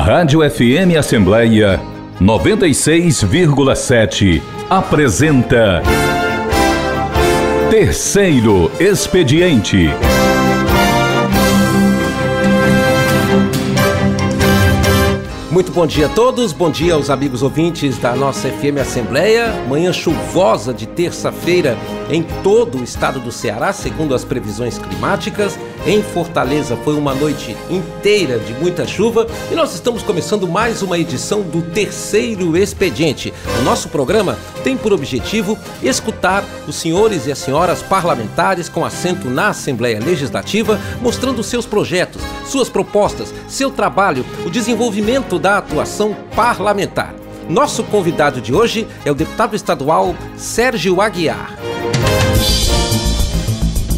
Rádio FM Assembleia 96,7 apresenta Terceiro Expediente. Muito bom dia a todos, bom dia aos amigos ouvintes da nossa FM Assembleia. Manhã chuvosa de terça-feira em todo o estado do Ceará, segundo as previsões climáticas. Em Fortaleza foi uma noite inteira de muita chuva e nós estamos começando mais uma edição do Terceiro Expediente. O nosso programa tem por objetivo escutar os senhores e as senhoras parlamentares com assento na Assembleia Legislativa, mostrando seus projetos, suas propostas, seu trabalho, o desenvolvimento da atuação parlamentar. Nosso convidado de hoje é o deputado estadual Sérgio Aguiar.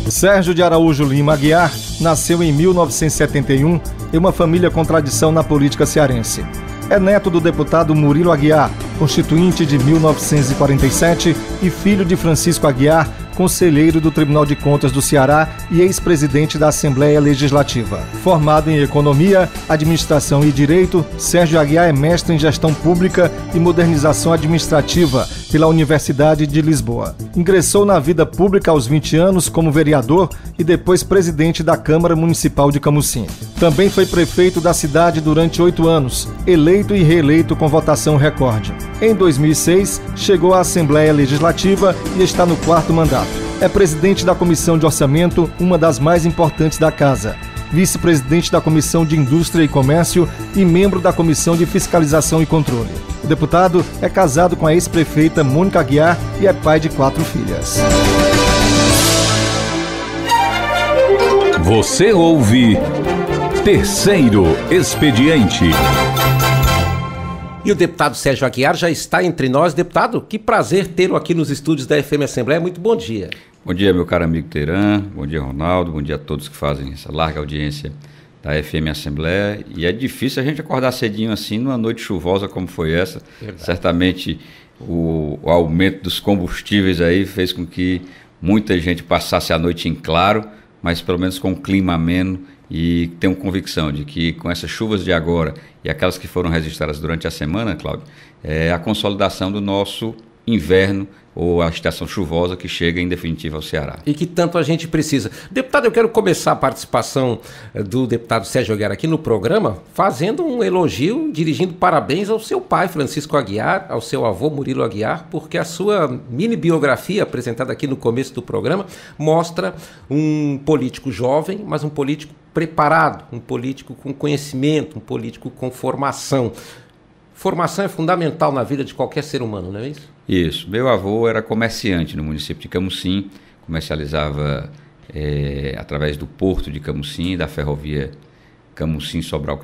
Sérgio de Araújo Lima Aguiar nasceu em 1971 em uma família com tradição na política cearense. É neto do deputado Murilo Aguiar, constituinte de 1947, e filho de Francisco Aguiar, conselheiro do Tribunal de Contas do Ceará e ex-presidente da Assembleia Legislativa. Formado em Economia, Administração e Direito, Sérgio Aguiar é mestre em Gestão Pública e Modernização Administrativa pela Universidade de Lisboa. Ingressou na vida pública aos 20 anos como vereador e depois presidente da Câmara Municipal de Camusim. Também foi prefeito da cidade durante oito anos, eleito e reeleito com votação recorde. Em 2006, chegou à Assembleia Legislativa e está no quarto mandato. É presidente da Comissão de Orçamento, uma das mais importantes da Casa vice-presidente da Comissão de Indústria e Comércio e membro da Comissão de Fiscalização e Controle. O deputado é casado com a ex-prefeita Mônica Aguiar e é pai de quatro filhas. Você ouve Terceiro Expediente. E o deputado Sérgio Aguiar já está entre nós. Deputado, que prazer tê-lo aqui nos estúdios da FM Assembleia. Muito bom dia. Bom dia, meu caro amigo Teirã. Bom dia, Ronaldo. Bom dia a todos que fazem essa larga audiência da FM Assembleia. E é difícil a gente acordar cedinho assim numa noite chuvosa como foi essa. Verdade. Certamente o, o, aumento dos combustíveis aí fez com que muita gente passasse a noite em claro, mas pelo menos com um clima ameno. E tenho convicção de que com essas chuvas de agora e aquelas que foram registradas durante a semana, Cláudio, é a consolidação do nosso inverno ou a estação chuvosa que chega em definitiva ao Ceará. E que tanto a gente precisa. Deputado, eu quero começar a participação eh, do deputado Sérgio Aguiar aqui no programa fazendo um elogio, dirigindo parabéns ao seu pai, Francisco Aguiar, ao seu avô, Murilo Aguiar, porque a sua mini biografia apresentada aqui no começo do programa mostra um político jovem, mas um político preparado, um político com conhecimento, um político com formação. Formação é fundamental na vida de qualquer ser humano, não é isso? Isso. Meu avô era comerciante no município de Camusim, comercializava é, através do porto de Camusim, da ferrovia Camusim-Sobral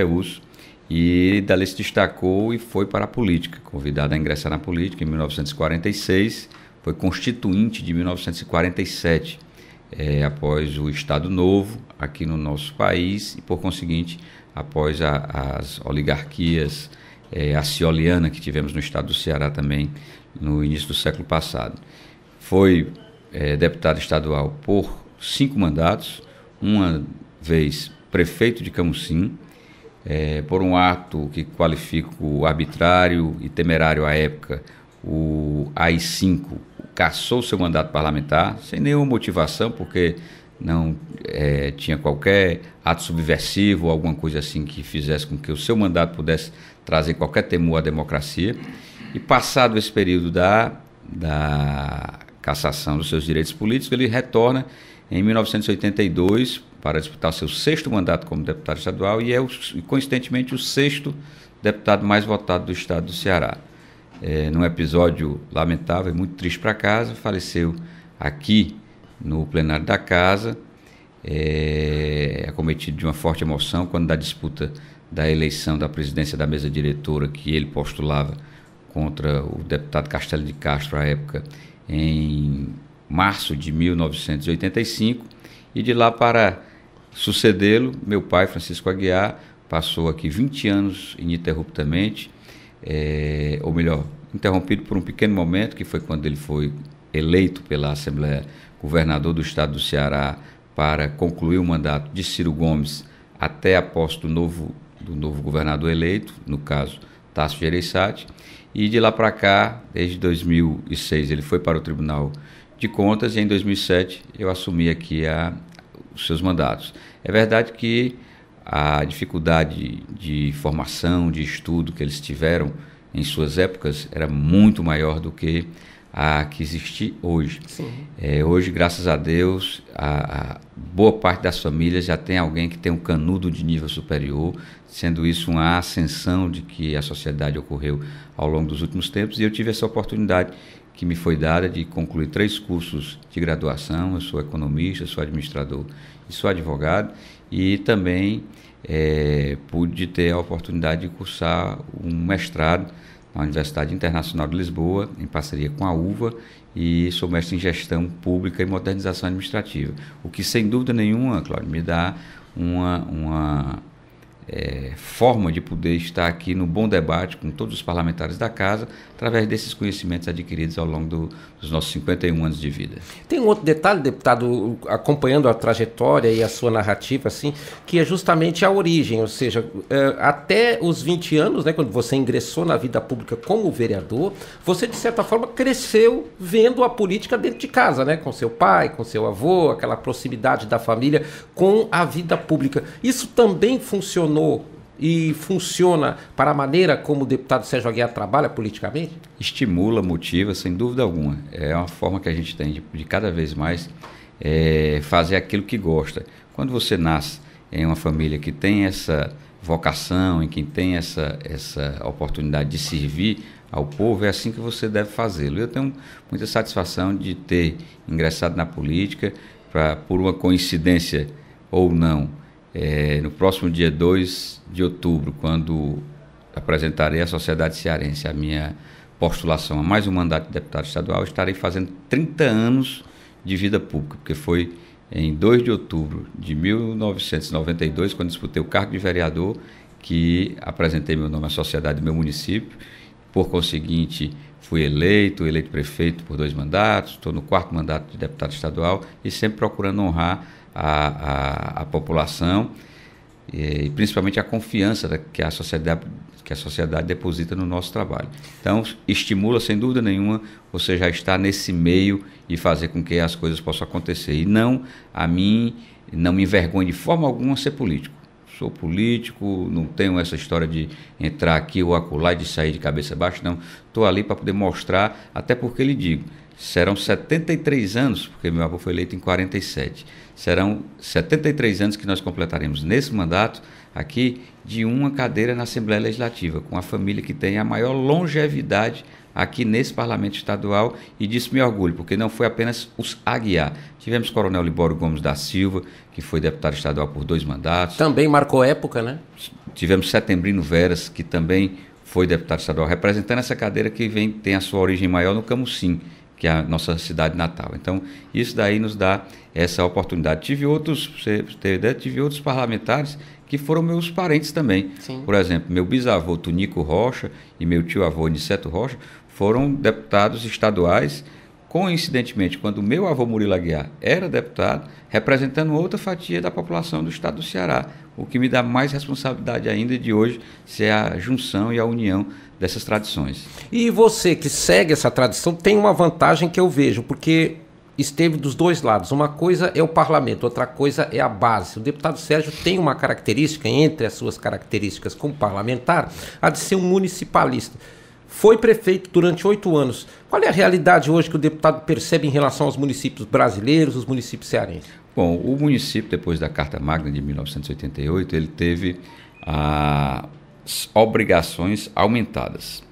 reus e dali se destacou e foi para a política, convidado a ingressar na política em 1946, foi constituinte de 1947, é, eh, após o Estado Novo aqui no nosso país e, por conseguinte, após a, as oligarquias é, acioliana que tivemos no estado do Ceará também no início do século passado. Foi é, deputado estadual por cinco mandatos, uma vez prefeito de Camusim, é, por um ato que qualifico arbitrário e temerário à época, o AI-5 cassou seu mandato parlamentar, sem nenhuma motivação, porque não é, tinha qualquer ato subversivo, alguma coisa assim que fizesse com que o seu mandato pudesse trazem qualquer temor à democracia. E passado esse período da, da cassação dos seus direitos políticos, ele retorna em 1982 para disputar seu sexto mandato como deputado estadual e é, coincidentemente, o sexto deputado mais votado do estado do Ceará. É, num episódio lamentável, e muito triste para casa, faleceu aqui no plenário da casa, é acometido de uma forte emoção quando da disputa da eleição da presidência da mesa diretora que ele postulava contra o deputado Castelo de Castro à época em março de 1985 e de lá para sucedê-lo, meu pai Francisco Aguiar passou aqui 20 anos ininterruptamente, é, ou melhor, interrompido por um pequeno momento que foi quando ele foi eleito pela Assembleia governador do estado do Ceará para concluir o mandato de Ciro Gomes até a posse do novo do novo governador eleito, no caso Tasso Gereissati, e de lá para cá, desde 2006 ele foi para o Tribunal de Contas e em 2007 eu assumi aqui a, os seus mandatos. É verdade que a dificuldade de formação, de estudo que eles tiveram em suas épocas era muito maior do que a que existe hoje. É, hoje, graças a Deus, a, a, boa parte das famílias já tem alguém que tem um canudo de nível superior, sendo isso uma ascensão de que a sociedade ocorreu ao longo dos últimos tempos. E eu tive essa oportunidade que me foi dada de concluir três cursos de graduação. Eu sou economista, sou administrador e sou advogado. E também é, pude ter a oportunidade de cursar um mestrado na Universidade Internacional de Lisboa, em parceria com a UVA, e sou mestre em Gestão Pública e Modernização Administrativa. O que, sem dúvida nenhuma, Cláudio, me dá uma, uma é, forma de poder estar aqui no bom debate com todos os parlamentares da casa, através desses conhecimentos adquiridos ao longo do, dos nossos 51 anos de vida. Tem um outro detalhe, deputado, acompanhando a trajetória e a sua narrativa, assim, que é justamente a origem, ou seja, é, até os 20 anos, né, quando você ingressou na vida pública como vereador, você de certa forma cresceu vendo a política dentro de casa, né, com seu pai, com seu avô, aquela proximidade da família com a vida pública. Isso também funcionou e funciona para a maneira como o deputado Sérgio Aguiar trabalha politicamente? Estimula, motiva, sem dúvida alguma. É uma forma que a gente tem de, de cada vez mais é, fazer aquilo que gosta. Quando você nasce em uma família que tem essa vocação, em quem tem essa, essa oportunidade de servir ao povo, é assim que você deve fazê-lo. Eu tenho muita satisfação de ter ingressado na política, pra, por uma coincidência ou não. É, no próximo dia 2 de outubro, quando apresentarei à sociedade cearense a minha postulação a mais um mandato de deputado estadual, estarei fazendo 30 anos de vida pública, porque foi em 2 de outubro de 1992, quando disputei o cargo de vereador, que apresentei meu nome à sociedade do meu município. Por conseguinte, fui eleito, eleito prefeito por dois mandatos, estou no quarto mandato de deputado estadual e sempre procurando honrar a, a, a população e principalmente a confiança que a sociedade que a sociedade deposita no nosso trabalho. Então, estimula sem dúvida nenhuma você já estar nesse meio e fazer com que as coisas possam acontecer. E não a mim, não me envergonhe de forma alguma ser político. Sou político, não tenho essa história de entrar aqui ou acolá e de sair de cabeça baixa, não. Estou ali para poder mostrar, até porque lhe digo, serão 73 anos, porque meu avô foi eleito em 47. Serão 73 anos que nós completaremos nesse mandato aqui de uma cadeira na Assembleia Legislativa, com a família que tem a maior longevidade aqui nesse Parlamento Estadual e disso me orgulho, porque não foi apenas os Aguiar. Tivemos Coronel Libório Gomes da Silva, que foi deputado estadual por dois mandatos. Também marcou época, né? Tivemos Setembrino Veras, que também foi deputado estadual, representando essa cadeira que vem tem a sua origem maior no Camucim que é a nossa cidade natal. Então, isso daí nos dá essa oportunidade. Tive outros, você ideia, tive outros parlamentares que foram meus parentes também. Sim. Por exemplo, meu bisavô Tunico Rocha e meu tio-avô Niceto Rocha foram deputados estaduais. Coincidentemente, quando meu avô Murilo Aguiar era deputado, representando outra fatia da população do estado do Ceará, o que me dá mais responsabilidade ainda de hoje ser a junção e a união dessas tradições. E você que segue essa tradição tem uma vantagem que eu vejo, porque esteve dos dois lados. Uma coisa é o parlamento, outra coisa é a base. O deputado Sérgio tem uma característica, entre as suas características como parlamentar, a de ser um municipalista. Foi prefeito durante oito anos. Qual é a realidade hoje que o deputado percebe em relação aos municípios brasileiros, os municípios cearenses? Bom, o município, depois da Carta Magna de 1988, ele teve a obrigações aumentadas.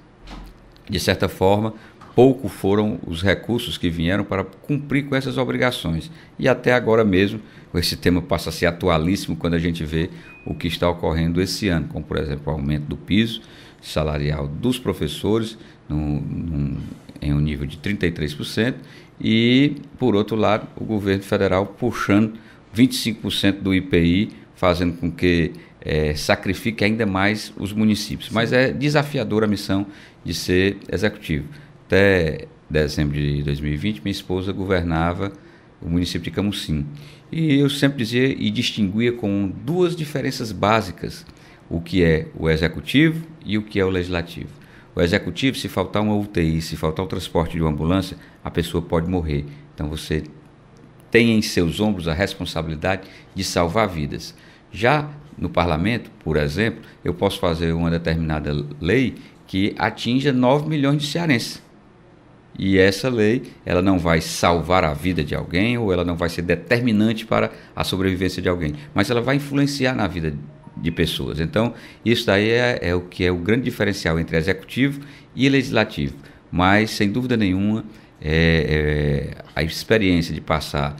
De certa forma, pouco foram os recursos que vieram para cumprir com essas obrigações. E até agora mesmo, esse tema passa a ser atualíssimo quando a gente vê o que está ocorrendo esse ano, como por exemplo o aumento do piso salarial dos professores em um nível de 33% e, por outro lado, o governo federal puxando 25% do IPI, fazendo com que é, sacrifique ainda mais os municípios. Mas é desafiadora a missão de ser executivo. Até dezembro de 2020, minha esposa governava o município de Camusim. E eu sempre dizia e distinguia com duas diferenças básicas o que é o executivo e o que é o legislativo. O executivo, se faltar uma UTI, se faltar o transporte de uma ambulância, a pessoa pode morrer. Então você tem em seus ombros a responsabilidade de salvar vidas. Já no parlamento, por exemplo, eu posso fazer uma determinada lei que atinja 9 milhões de cearenses. E essa lei, ela não vai salvar a vida de alguém ou ela não vai ser determinante para a sobrevivência de alguém, mas ela vai influenciar na vida de pessoas. Então, isso daí é, é o que é o grande diferencial entre executivo e legislativo. Mas, sem dúvida nenhuma, é, é, a experiência de passar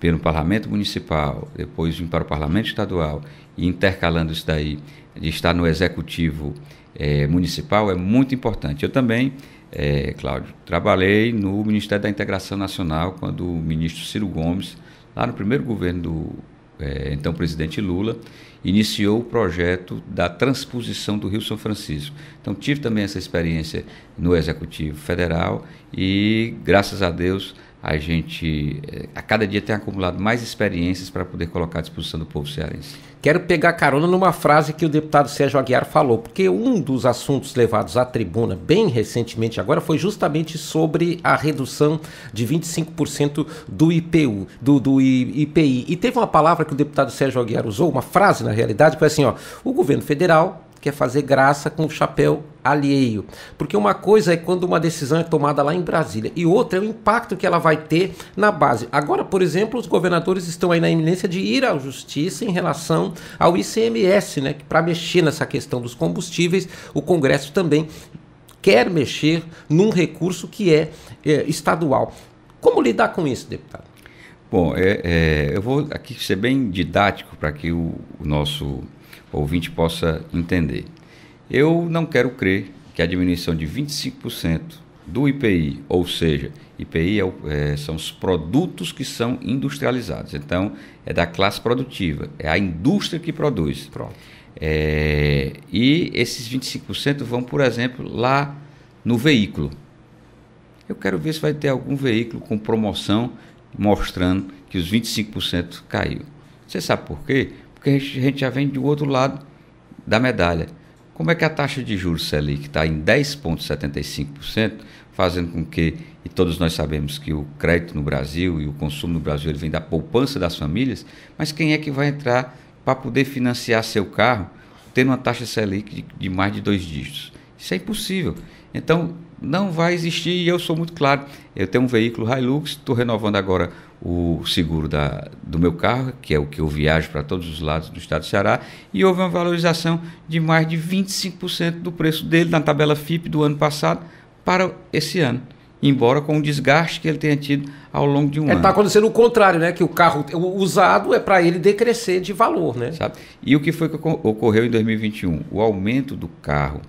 pelo parlamento municipal, depois vir para o parlamento estadual intercalando isso daí, de estar no executivo é, municipal, é muito importante. Eu também, é, Cláudio, trabalhei no Ministério da Integração Nacional, quando o ministro Ciro Gomes, lá no primeiro governo do é, então presidente Lula, iniciou o projeto da transposição do Rio São Francisco. Então tive também essa experiência no Executivo Federal e, graças a Deus, a gente eh, a cada dia tem acumulado mais experiências para poder colocar à disposição do povo cearense. Quero pegar carona numa frase que o deputado Sérgio Aguiar falou, porque um dos assuntos levados à tribuna bem recentemente agora foi justamente sobre a redução de 25% do IPU, do, do IPI. E teve uma palavra que o deputado Sérgio Aguiar usou, uma frase na realidade, foi assim, ó, o governo federal que é fazer graça com o chapéu alheio. Porque uma coisa é quando uma decisão é tomada lá em Brasília e outra é o impacto que ela vai ter na base. Agora, por exemplo, os governadores estão aí na iminência de ir à justiça em relação ao ICMS, né, para mexer nessa questão dos combustíveis, o Congresso também quer mexer num recurso que é, é estadual. Como lidar com isso, deputado? Bom, é, é, eu vou aqui ser bem didático para que o, o nosso ouvinte possa entender. Eu não quero crer que a diminuição de 25% do IPI, ou seja, IPI é é, são os produtos que são industrializados. Então, é da classe produtiva, é a indústria que produz. Pronto. É, e esses 25% vão, por exemplo, lá no veículo. Eu quero ver se vai ter algum veículo com promoção mostrando que os 25% caiu. Você sabe por quê? porque a gente já vem do outro lado da medalha. Como é que a taxa de juros Selic está em 10,75%, fazendo com que, e todos nós sabemos que o crédito no Brasil e o consumo no Brasil ele vem da poupança das famílias, mas quem é que vai entrar para poder financiar seu carro tendo uma taxa Selic de, de mais de dois dígitos? Isso é impossível. Então, não vai existir e eu sou muito claro. Eu tenho um veículo Hilux, estou renovando agora o seguro da, do meu carro, que é o que eu viajo para todos os lados do estado do Ceará, e houve uma valorização de mais de 25% do preço dele na tabela FIP do ano passado para esse ano. Embora com o desgaste que ele tenha tido ao longo de um é, ano. Está acontecendo o contrário, né? Que o carro usado é para ele decrescer de valor, né? Sabe? E o que foi que ocorreu em 2021? O aumento do carro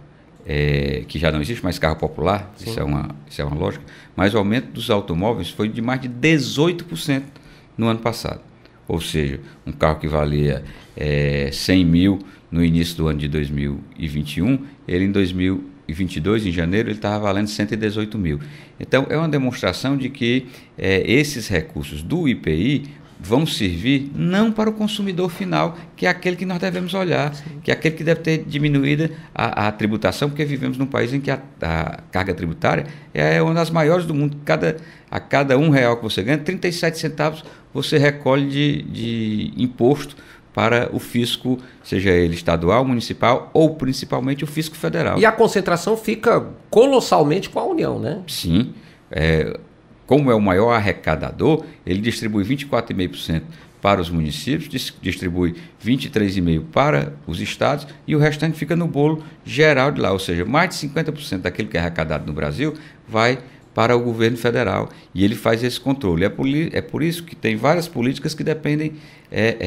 é, que já não existe mais carro popular, isso é, uma, isso é uma lógica, mas o aumento dos automóveis foi de mais de 18% no ano passado. Ou seja, um carro que valia é, 100 mil no início do ano de 2021, ele em 2022, em janeiro, ele estava valendo 118 mil. Então, é uma demonstração de que é, esses recursos do IPI vão servir não para o consumidor final, que é aquele que nós devemos olhar, Sim. que é aquele que deve ter diminuída a, a, tributação, porque vivemos num país em que a, a, carga tributária é uma das maiores do mundo. Cada, a cada um real que você ganha, 37 centavos você recolhe de, de imposto para o fisco, seja ele estadual, municipal ou principalmente o fisco federal. E a concentração fica colossalmente com a União, né? Sim. É, como é o maior arrecadador, ele distribui 24,5% para os municípios, distribui 23,5% para os estados e o restante fica no bolo geral de lá. Ou seja, mais de 50% daquilo que é arrecadado no Brasil vai para o governo federal e ele faz esse controle. É por, é por isso que tem várias políticas que dependem é,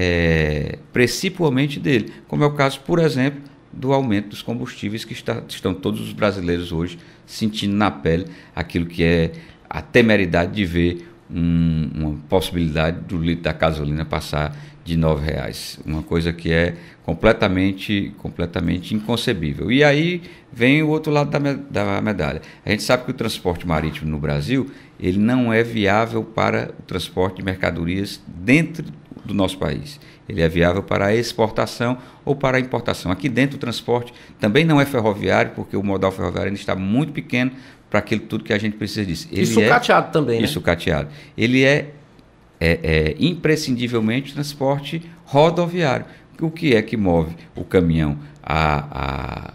é, principalmente dele, como é o caso, por exemplo, do aumento dos combustíveis que está, estão todos os brasileiros hoje sentindo na pele aquilo que é a temeridade de ver um, uma possibilidade do litro da gasolina passar de R$ reais, uma coisa que é completamente, completamente inconcebível. E aí vem o outro lado da, me da medalha. A gente sabe que o transporte marítimo no Brasil ele não é viável para o transporte de mercadorias dentro do nosso país. Ele é viável para a exportação ou para a importação. Aqui dentro o transporte também não é ferroviário, porque o modal ferroviário ainda está muito pequeno para aquilo tudo que a gente precisa disso. Ele e sucateado é, também, né? E cateado. Ele é, é, é imprescindivelmente transporte rodoviário. O que é que move o caminhão a, a,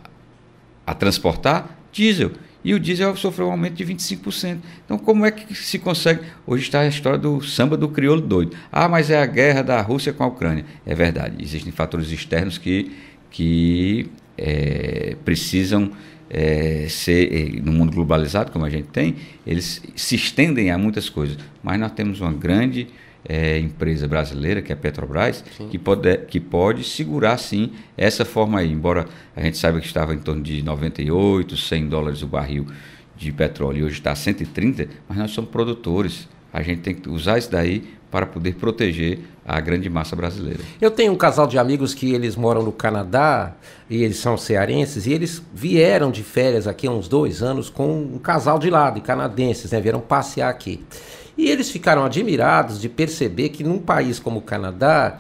a transportar? Diesel e o diesel sofreu um aumento de 25%. Então, como é que se consegue? Hoje está a história do samba do crioulo doido. Ah, mas é a guerra da Rússia com a Ucrânia. É verdade, existem fatores externos que, que é, precisam é, ser, eh, no mundo globalizado como a gente tem, eles se estendem a muitas coisas. Mas nós temos uma grande é, empresa brasileira, que é a Petrobras, que pode, que pode segurar sim essa forma aí. Embora a gente saiba que estava em torno de 98, 100 dólares o barril de petróleo e hoje está a 130, mas nós somos produtores. A gente tem que usar isso daí para poder proteger a grande massa brasileira. Eu tenho um casal de amigos que eles moram no Canadá e eles são cearenses e eles vieram de férias aqui há uns dois anos com um casal de lá, de canadenses, né? Vieram passear aqui. E eles ficaram admirados de perceber que num país como o Canadá,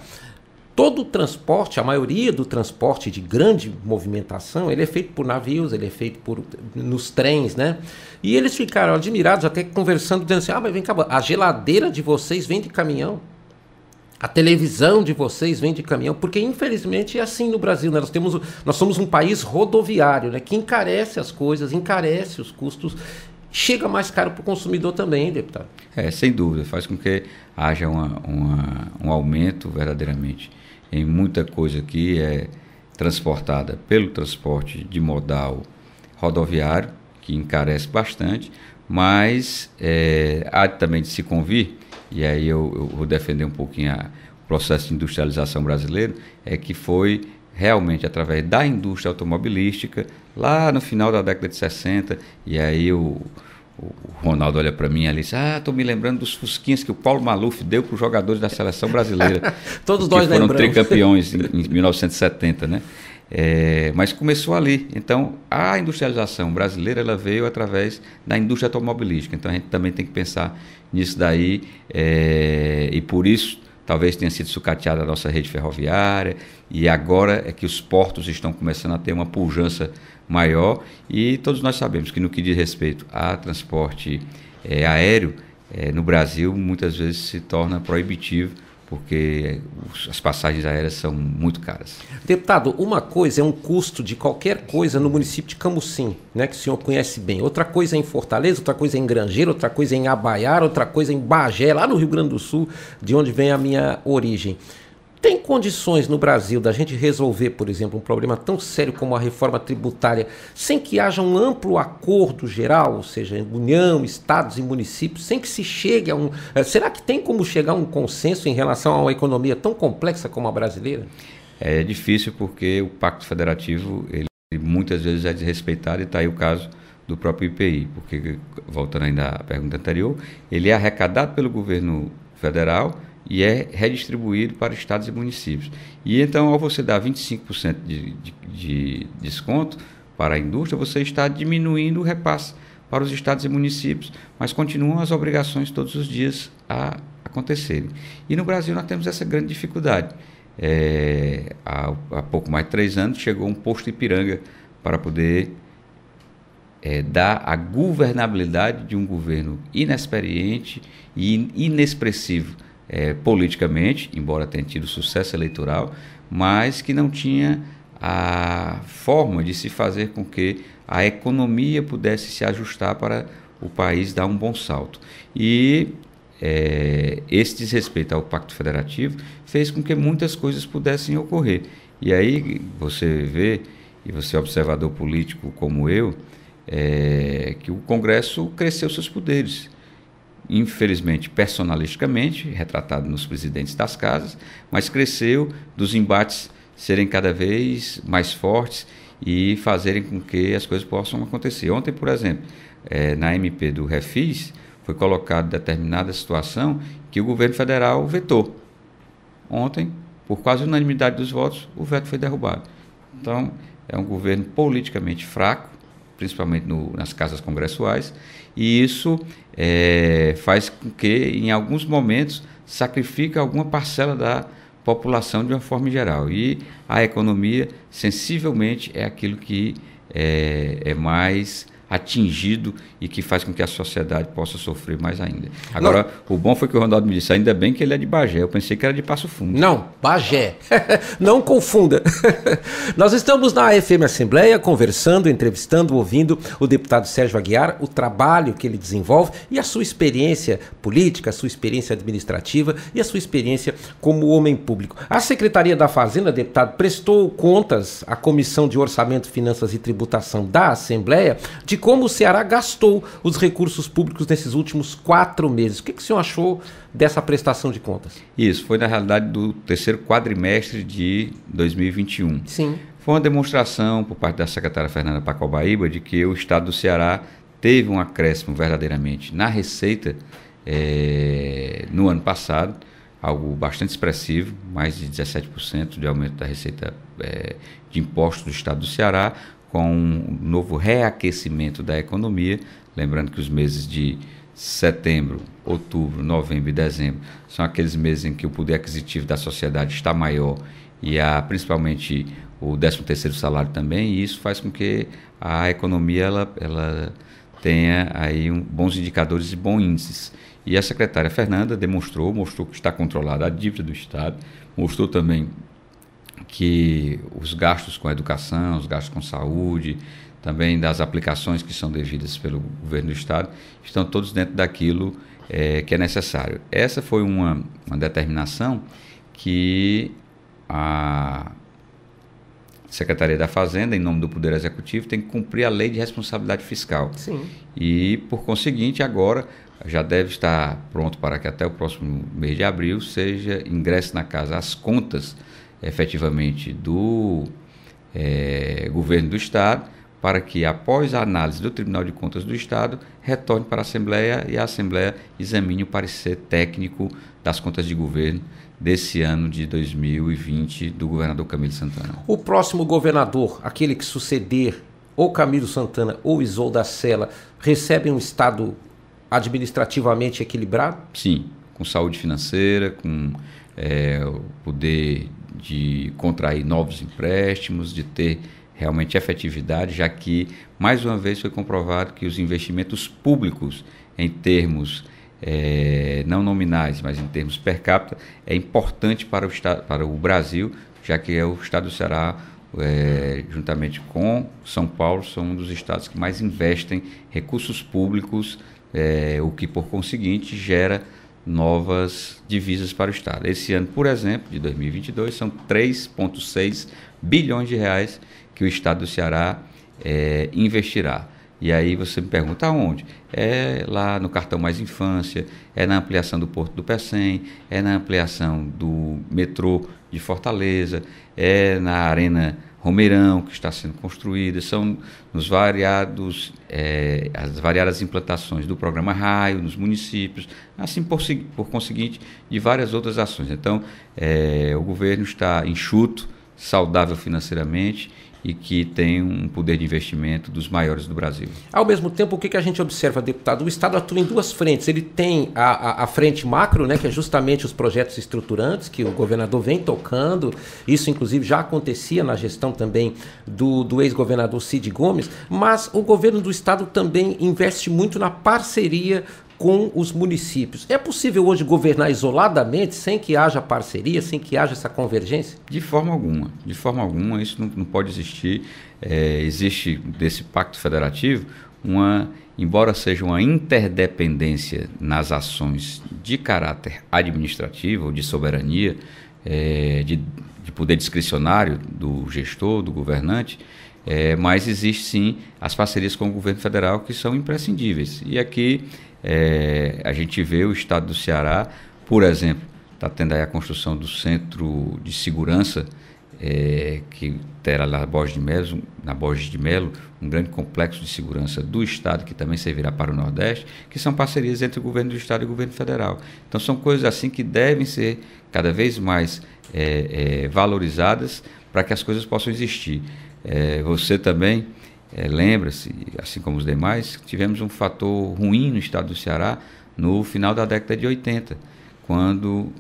todo o transporte, a maioria do transporte de grande movimentação, ele é feito por navios, ele é feito por nos trens, né? E eles ficaram admirados até conversando dizendo assim: "Ah, mas vem cá, a geladeira de vocês vem de caminhão?" A televisão de vocês vem de caminhão, porque infelizmente é assim no Brasil, né? Nós temos, nós somos um país rodoviário, né? Que encarece as coisas, encarece os custos, chega mais caro para o consumidor também, hein, deputado. É, sem dúvida, faz com que haja uma, uma, um aumento verdadeiramente em muita coisa que é transportada pelo transporte de modal rodoviário, que encarece bastante, mas é, há também de se convir e aí eu, eu vou defender um pouquinho a, o processo de industrialização brasileiro, é que foi realmente através da indústria automobilística, lá no final da década de 60, e aí o, o Ronaldo olha para mim ali e diz: Ah, estou me lembrando dos fusquinhas que o Paulo Maluf deu para os jogadores da seleção brasileira. Todos nós foram tricampeões em, em 1970, né? É, mas começou ali. Então, a industrialização brasileira ela veio através da indústria automobilística. Então, a gente também tem que pensar nisso daí, é, e por isso talvez tenha sido sucateada a nossa rede ferroviária, e agora é que os portos estão começando a ter uma pujança maior, e todos nós sabemos que no que diz respeito a transporte é, aéreo, é, no Brasil muitas vezes se torna proibitivo porque as passagens aéreas são muito caras. Deputado, uma coisa é um custo de qualquer coisa no município de Camusim, né, que o senhor conhece bem. Outra coisa é em Fortaleza, outra coisa é em Grangeiro, outra coisa é em Abaiar, outra coisa é em Bagé, lá no Rio Grande do Sul, de onde vem a minha origem. Tem condições no Brasil da gente resolver, por exemplo, um problema tão sério como a reforma tributária sem que haja um amplo acordo geral, ou seja, União, estados e municípios, sem que se chegue a um. Eh, será que tem como chegar a um consenso em relação a uma economia tão complexa como a brasileira? É, é difícil porque o Pacto Federativo ele muitas vezes é desrespeitado e está aí o caso do próprio IPI, porque, voltando ainda à pergunta anterior, ele é arrecadado pelo governo federal e é redistribuído para estados e municípios. E então, ao você dar 25% de, de, de, desconto para a indústria, você está diminuindo o repasse para os estados e municípios, mas continuam as obrigações todos os dias a acontecerem. E no Brasil nós temos essa grande dificuldade. É, há, há, pouco mais de três anos chegou um posto Ipiranga para poder é, dar a governabilidade de um governo inexperiente e inexpressivo é, politicamente, embora tenha tido sucesso eleitoral, mas que não tinha a forma de se fazer com que a economia pudesse se ajustar para o país dar um bom salto. E é, esse desrespeito ao Pacto Federativo fez com que muitas coisas pudessem ocorrer. E aí você vê, e você é observador político como eu, é, que o Congresso cresceu seus poderes infelizmente personalisticamente, retratado nos presidentes das casas, mas cresceu dos embates serem cada vez mais fortes e fazerem com que as coisas possam acontecer. Ontem, por exemplo, é, na MP do Refis, foi colocada determinada situação que o governo federal vetou. Ontem, por quase unanimidade dos votos, o veto foi derrubado. Então, é um governo politicamente fraco, principalmente no, nas casas congressuais, e isso é, faz com que, em alguns momentos, sacrifique alguma parcela da população de uma forma geral. E a economia, sensivelmente, é aquilo que é, é mais atingido e que faz com que a sociedade possa sofrer mais ainda. Agora, não. o bom foi que o Ronaldo me disse, ainda bem que ele é de Bagé, eu pensei que era de Passo Fundo. Não, Bagé. não confunda. Nós estamos na FM Assembleia conversando, entrevistando, ouvindo o deputado Sérgio Aguiar, o trabalho que ele desenvolve e a sua experiência política, a sua experiência administrativa e a sua experiência como homem público. A Secretaria da Fazenda, deputado, prestou contas à Comissão de Orçamento, Finanças e Tributação da Assembleia de como o Ceará gastou os recursos públicos nesses últimos quatro meses. O que, que o senhor achou dessa prestação de contas? Isso, foi na realidade do terceiro quadrimestre de 2021. Sim. Foi uma demonstração por parte da secretária Fernanda Pacobaíba de que o estado do Ceará teve um acréscimo verdadeiramente na receita é, no ano passado, algo bastante expressivo, mais de 17% de aumento da receita é, de impostos do estado do Ceará, com um novo reaquecimento da economia, lembrando que os meses de setembro, outubro, novembro e dezembro são aqueles meses em que o poder aquisitivo da sociedade está maior e há principalmente o 13º salário também, e isso faz com que a economia ela, ela tenha aí um, bons indicadores e bons índices. E a secretária Fernanda demonstrou, mostrou que está controlada a dívida do Estado, mostrou também que os gastos com educação, os gastos com saúde, também das aplicações que são devidas pelo governo do Estado, estão todos dentro daquilo é, que é necessário. Essa foi uma, uma determinação que a Secretaria da Fazenda, em nome do Poder Executivo, tem que cumprir a lei de responsabilidade fiscal. Sim. E, por conseguinte, agora já deve estar pronto para que até o próximo mês de abril seja ingresso na casa as contas efetivamente do é, governo do Estado, para que, após a análise do Tribunal de Contas do Estado, retorne para a Assembleia e a Assembleia examine o parecer técnico das contas de governo desse ano de 2020 do governador Camilo Santana. O próximo governador, aquele que suceder ou Camilo Santana ou Isol da Sela, recebe um Estado administrativamente equilibrado? Sim, com saúde financeira, com é, poder de contrair novos empréstimos, de ter realmente efetividade, já que, mais uma vez, foi comprovado que os investimentos públicos, em termos é, não nominais, mas em termos per capita, é importante para o, estado, para o Brasil, já que é o estado do Ceará, é, juntamente com São Paulo, são um dos estados que mais investem recursos públicos, é, o que, por conseguinte, gera novas divisas para o Estado. Esse ano, por exemplo, de 2022, são 3,6 bilhões de reais que o Estado do Ceará é, investirá. E aí você me pergunta aonde? É lá no cartão Mais Infância, é na ampliação do Porto do Pecém, é na ampliação do metrô de Fortaleza, é na Arena Romeirão, que está sendo construída, são nos variados, é, as variadas implantações do programa Raio, nos municípios, assim por, por conseguinte, de várias outras ações. Então, é, o governo está enxuto, saudável financeiramente e que tem um poder de investimento dos maiores do Brasil. Ao mesmo tempo, o que, que a gente observa, deputado? O Estado atua em duas frentes. Ele tem a, a, a frente macro, né, que é justamente os projetos estruturantes que o governador vem tocando. Isso, inclusive, já acontecia na gestão também do, do ex-governador Cid Gomes. Mas o governo do Estado também investe muito na parceria com os municípios. É possível hoje governar isoladamente, sem que haja parceria, sem que haja essa convergência? De forma alguma, de forma alguma, isso não, não pode existir. É, existe desse pacto federativo uma, embora seja uma interdependência nas ações de caráter administrativo ou de soberania, é, de, de poder discricionário do gestor, do governante, é, mas existe sim as parcerias com o governo federal que são imprescindíveis. E aqui é, a gente vê o estado do Ceará, por exemplo, está tendo aí a construção do centro de segurança é, que terá na Borges de Melo, na Borges de Melo, um grande complexo de segurança do Estado que também servirá para o Nordeste, que são parcerias entre o governo do Estado e o governo federal. Então são coisas assim que devem ser cada vez mais é, é, valorizadas para que as coisas possam existir. É, você também é, lembra-se, assim como os demais, tivemos um fator ruim no estado do Ceará no final da década de 80, quando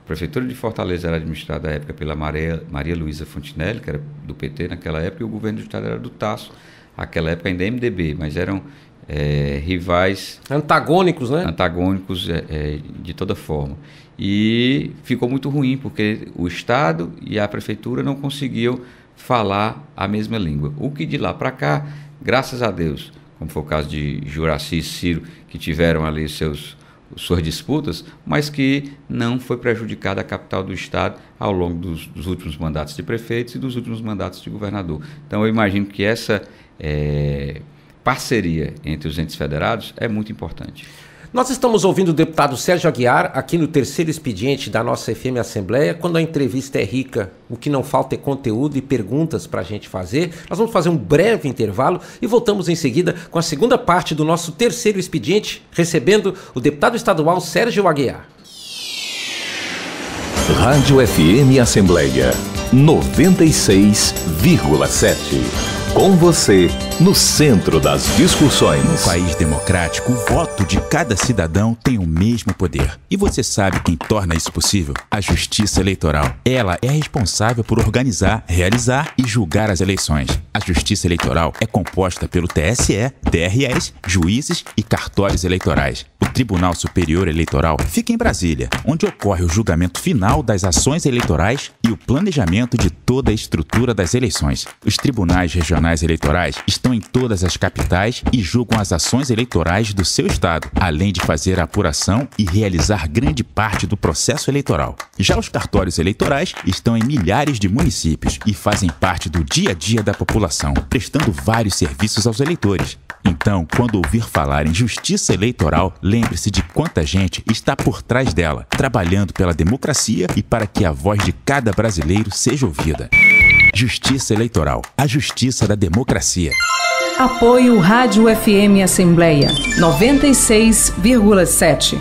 a Prefeitura de Fortaleza era administrada à época pela Maria, Maria Luísa Fontinelli, que era do PT naquela época, e o governo do estado era do Tasso, aquela época ainda MDB, mas eram é, rivais. Antagônicos, né? Antagônicos é, é, de toda forma. E ficou muito ruim, porque o Estado e a Prefeitura não conseguiam falar a mesma língua. O que de lá para cá, graças a Deus, como foi o caso de Juraci e Ciro, que tiveram ali seus, suas disputas, mas que não foi prejudicada a capital do Estado ao longo dos, dos, últimos mandatos de prefeitos e dos últimos mandatos de governador. Então, eu imagino que essa é, parceria entre os entes federados é muito importante. Nós estamos ouvindo o deputado Sérgio Aguiar aqui no terceiro expediente da nossa FM Assembleia. Quando a entrevista é rica, o que não falta é conteúdo e perguntas para a gente fazer. Nós vamos fazer um breve intervalo e voltamos em seguida com a segunda parte do nosso terceiro expediente, recebendo o deputado estadual Sérgio Aguiar. Rádio FM Assembleia 96,7. Com você no centro das discussões. No país democrático, o voto de cada cidadão tem o mesmo poder. E você sabe quem torna isso possível? A Justiça Eleitoral. Ela é responsável por organizar, realizar e julgar as eleições. A Justiça Eleitoral é composta pelo TSE, TREs, juízes e cartórios eleitorais. O Tribunal Superior Eleitoral fica em Brasília, onde ocorre o julgamento final das ações eleitorais e o planejamento de toda a estrutura das eleições. Os tribunais regionais eleitorais estão estão em todas as capitais e julgam as ações eleitorais do seu estado, além de fazer a apuração e realizar grande parte do processo eleitoral. Já os cartórios eleitorais estão em milhares de municípios e fazem parte do dia a dia da população, prestando vários serviços aos eleitores. Então, quando ouvir falar em justiça eleitoral, lembre-se de quanta gente está por trás dela, trabalhando pela democracia e para que a voz de cada brasileiro seja ouvida. Justiça Eleitoral. A justiça da democracia. Apoio Rádio FM Assembleia 96,7.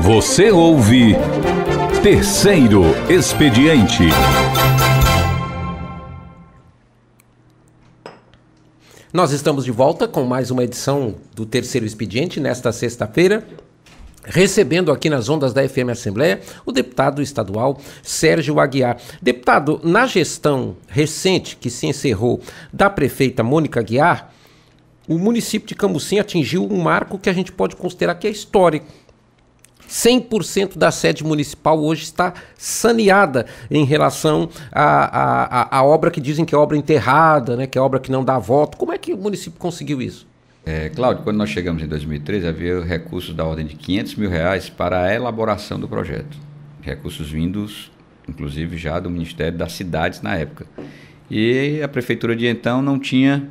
Você ouve Terceiro Expediente. Nós estamos de volta com mais uma edição do Terceiro Expediente nesta sexta-feira. Recebendo aqui nas ondas da FM Assembleia o deputado estadual Sérgio Aguiar. Deputado, na gestão recente que se encerrou da prefeita Mônica Aguiar, o município de Camusim atingiu um marco que a gente pode considerar que é histórico. 100% da sede municipal hoje está saneada em relação à, obra que dizem que é obra enterrada, né, que é obra que não dá voto. Como é que o município conseguiu isso? É, Cláudio, quando nós chegamos em 2013, havia recursos da ordem de 500 mil reais para a elaboração do projeto. Recursos vindos, inclusive, já do Ministério das Cidades na época. E a prefeitura de então não tinha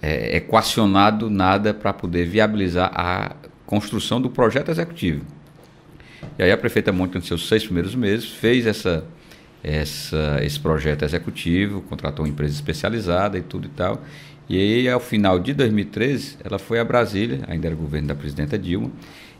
é, equacionado nada para poder viabilizar a construção do projeto executivo. E aí a prefeita Monte, nos seus seis primeiros meses, fez essa, essa, esse projeto executivo, contratou uma empresa especializada e tudo e tal. E aí, ao final de 2013, ela foi a Brasília, ainda era governo da presidenta Dilma,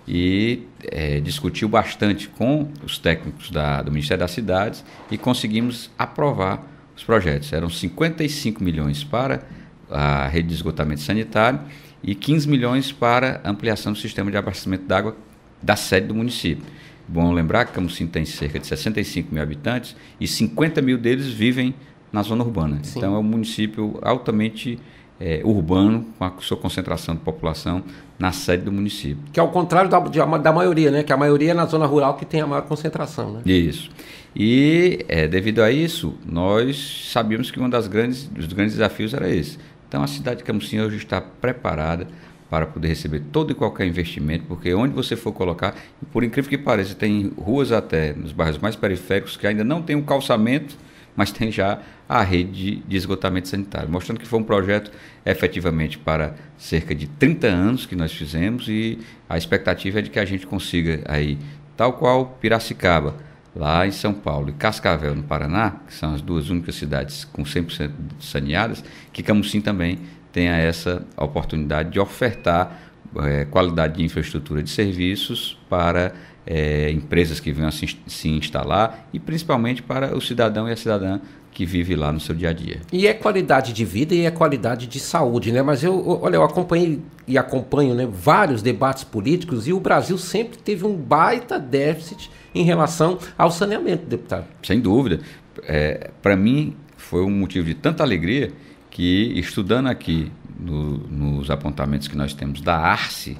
e é, discutiu bastante com os técnicos da, do Ministério das Cidades e conseguimos aprovar os projetos. Eram 55 milhões para a rede de esgotamento sanitário e 15 milhões para ampliação do sistema de abastecimento de água da sede do município. Bom lembrar que Camusim tem cerca de 65 mil habitantes e 50 mil deles vivem na zona urbana. Sim. Então é um município altamente é, urbano, com a sua concentração de população na sede do município. Que é o contrário da, de, da maioria, né? Que a maioria é na zona rural que tem a maior concentração, né? Isso. E é, devido a isso, nós sabíamos que um das grandes, dos grandes desafios era esse. Então a cidade de Camusim hoje está preparada para poder receber todo e qualquer investimento, porque onde você for colocar, por incrível que pareça, tem ruas até nos bairros mais periféricos que ainda não tem um calçamento mas tem já a rede de esgotamento sanitário, mostrando que foi um projeto efetivamente para cerca de 30 anos que nós fizemos e a expectativa é de que a gente consiga aí, tal qual Piracicaba, lá em São Paulo e Cascavel, no Paraná, que são as duas únicas cidades com 100% saneadas, que Camusim também tenha essa oportunidade de ofertar é, qualidade de infraestrutura de serviços para é, empresas que venham se, se instalar e principalmente para o cidadão e a cidadã que vive lá no seu dia a dia. E é qualidade de vida e é qualidade de saúde, né? Mas eu, olha, eu acompanhei e acompanho né, vários debates políticos e o Brasil sempre teve um baita déficit em relação ao saneamento, deputado. Sem dúvida. É, Para mim, foi um motivo de tanta alegria que, estudando aqui no, nos apontamentos que nós temos da ARCE,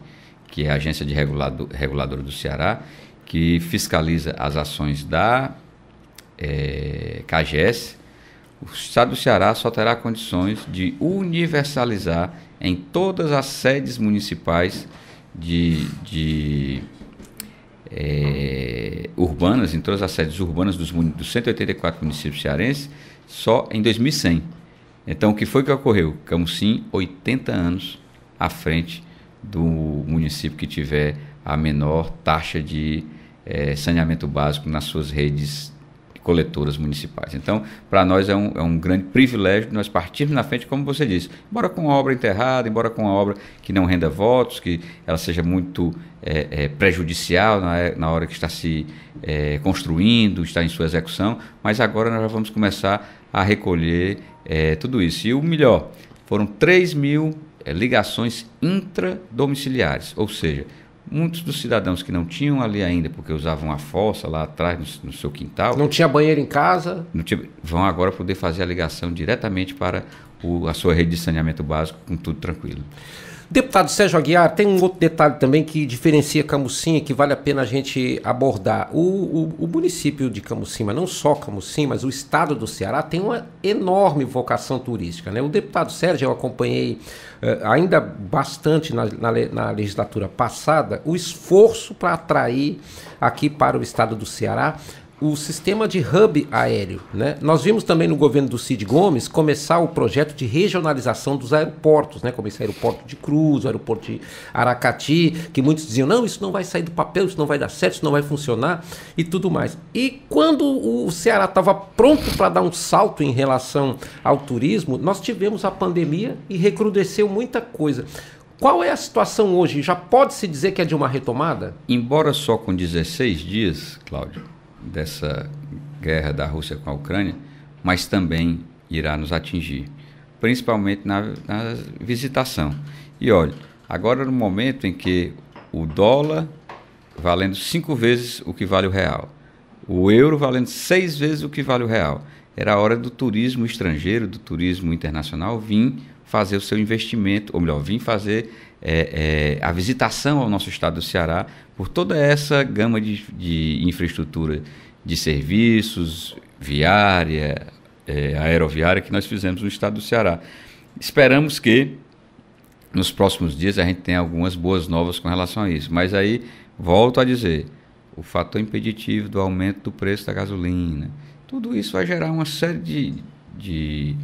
que é a agência de regulador, reguladora do Ceará, que fiscaliza as ações da é, eh, CAGES, o Estado do Ceará só terá condições de universalizar em todas as sedes municipais de, de é, urbanas, em todas as sedes urbanas dos, dos 184 municípios cearenses, só em 2100. Então, o que foi que ocorreu? Camusim, 80 anos à frente do município que tiver a menor taxa de é, saneamento básico nas suas redes coletoras municipais. Então, para nós é um, é um, grande privilégio nós partirmos na frente, como você disse, embora com uma obra enterrada, embora com uma obra que não renda votos, que ela seja muito é, é, prejudicial na, na, hora que está se construindo, está em sua execução, mas agora nós já vamos começar a recolher tudo isso. E o melhor, foram 3 mil é, ligações intradomiciliares, ou seja, muitos dos cidadãos que não tinham ali ainda, porque usavam a fossa lá atrás no, no seu quintal. Não tinha banheiro em casa? Tinha, vão agora poder fazer a ligação diretamente para o, a sua rede de saneamento básico com tudo tranquilo. Deputado Sérgio Aguiar, tem um outro detalhe também que diferencia e que vale a pena a gente abordar. O, o, o município de Camucim, mas não só Camucim, mas o estado do Ceará tem uma enorme vocação turística. Né? O deputado Sérgio, eu acompanhei eh, ainda bastante na, na, na legislatura passada, o esforço para atrair aqui para o estado do Ceará o sistema de hub aéreo. Né? Nós vimos também no governo do Cid Gomes começar o projeto de regionalização dos aeroportos, né? como esse aeroporto de Cruz, o aeroporto de Aracati, que muitos diziam, não, isso não vai sair do papel, isso não vai dar certo, isso não vai funcionar e tudo mais. E quando o Ceará estava pronto para dar um salto em relação ao turismo, nós tivemos a pandemia e recrudesceu muita coisa. Qual é a situação hoje? Já pode se dizer que é de uma retomada? Embora só com 16 dias, Cláudio, dessa guerra da Rússia com a Ucrânia, mas também irá nos atingir, principalmente na, na visitação. E olha, agora no momento em que o dólar valendo cinco vezes o que vale o real, o euro valendo seis vezes o que vale o real, era a hora do turismo estrangeiro, do turismo internacional vir fazer o seu investimento, ou melhor, vir fazer é, é, a visitação ao nosso estado do Ceará por toda essa gama de, de infraestrutura de serviços, viária, é, aeroviária que nós fizemos no estado do Ceará. Esperamos que nos próximos dias a gente tenha algumas boas novas com relação a isso. Mas aí, volto a dizer, o fator impeditivo do aumento do preço da gasolina, tudo isso vai gerar uma série de, de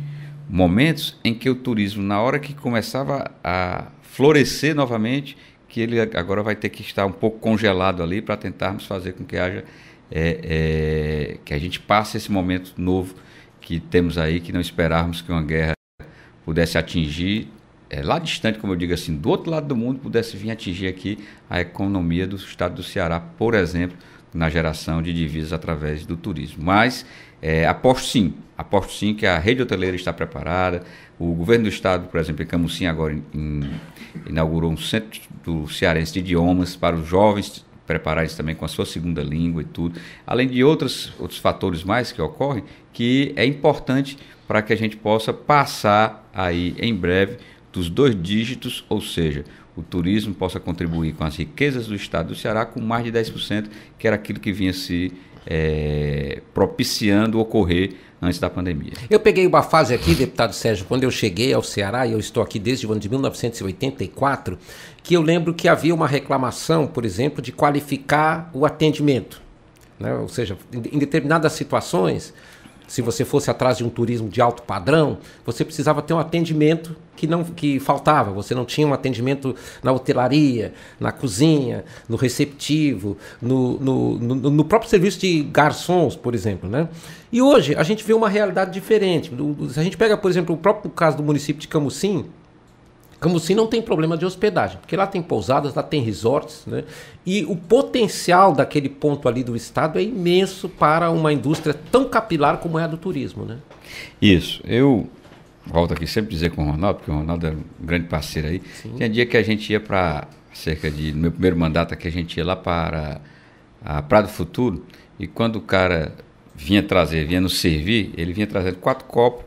momentos em que o turismo, na hora que começava a florescer novamente, que ele agora vai ter que estar um pouco congelado ali para tentarmos fazer com que haja é, é, que a gente passe esse momento novo que temos aí, que não esperarmos que uma guerra pudesse atingir é, lá distante, como eu digo assim, do outro lado do mundo, pudesse vir atingir aqui a economia do estado do Ceará, por exemplo, na geração de divisas através do turismo. Mas é, aposto sim, aposto sim que a rede hoteleira está preparada. O governo do estado, por exemplo, em Camusim agora em, inaugurou um centro do cearense de idiomas para os jovens prepararem-se também com a sua segunda língua e tudo, além de outros, outros fatores mais que ocorrem, que é importante para que a gente possa passar aí em breve dos dois dígitos, ou seja, o turismo possa contribuir com as riquezas do estado do Ceará com mais de 10%, que era aquilo que vinha se é, propiciando ocorrer antes da pandemia. Eu peguei uma fase aqui, deputado Sérgio, quando eu cheguei ao Ceará, e eu estou aqui desde o ano de 1984, que eu lembro que havia uma reclamação, por exemplo, de qualificar o atendimento. Né? Ou seja, em determinadas situações, se você fosse atrás de um turismo de alto padrão, você precisava ter um atendimento que não que faltava. Você não tinha um atendimento na hotelaria, na cozinha, no receptivo, no, no, no, no próprio serviço de garçons, por exemplo. Né? E hoje a gente vê uma realidade diferente. Se a gente pega, por exemplo, o próprio caso do município de Camusim, Camusim não tem problema de hospedagem, porque lá tem pousadas, lá tem resorts, né? E o potencial daquele ponto ali do estado é imenso para uma indústria tão capilar como é a do turismo, né? Isso. Eu volto aqui sempre dizer com o Ronaldo, porque o Ronaldo é um grande parceiro aí. Sim. Tinha dia que a gente ia para cerca de no meu primeiro mandato que a gente ia lá para a Praia do Futuro e quando o cara vinha trazer, vinha nos servir, ele vinha trazendo quatro copos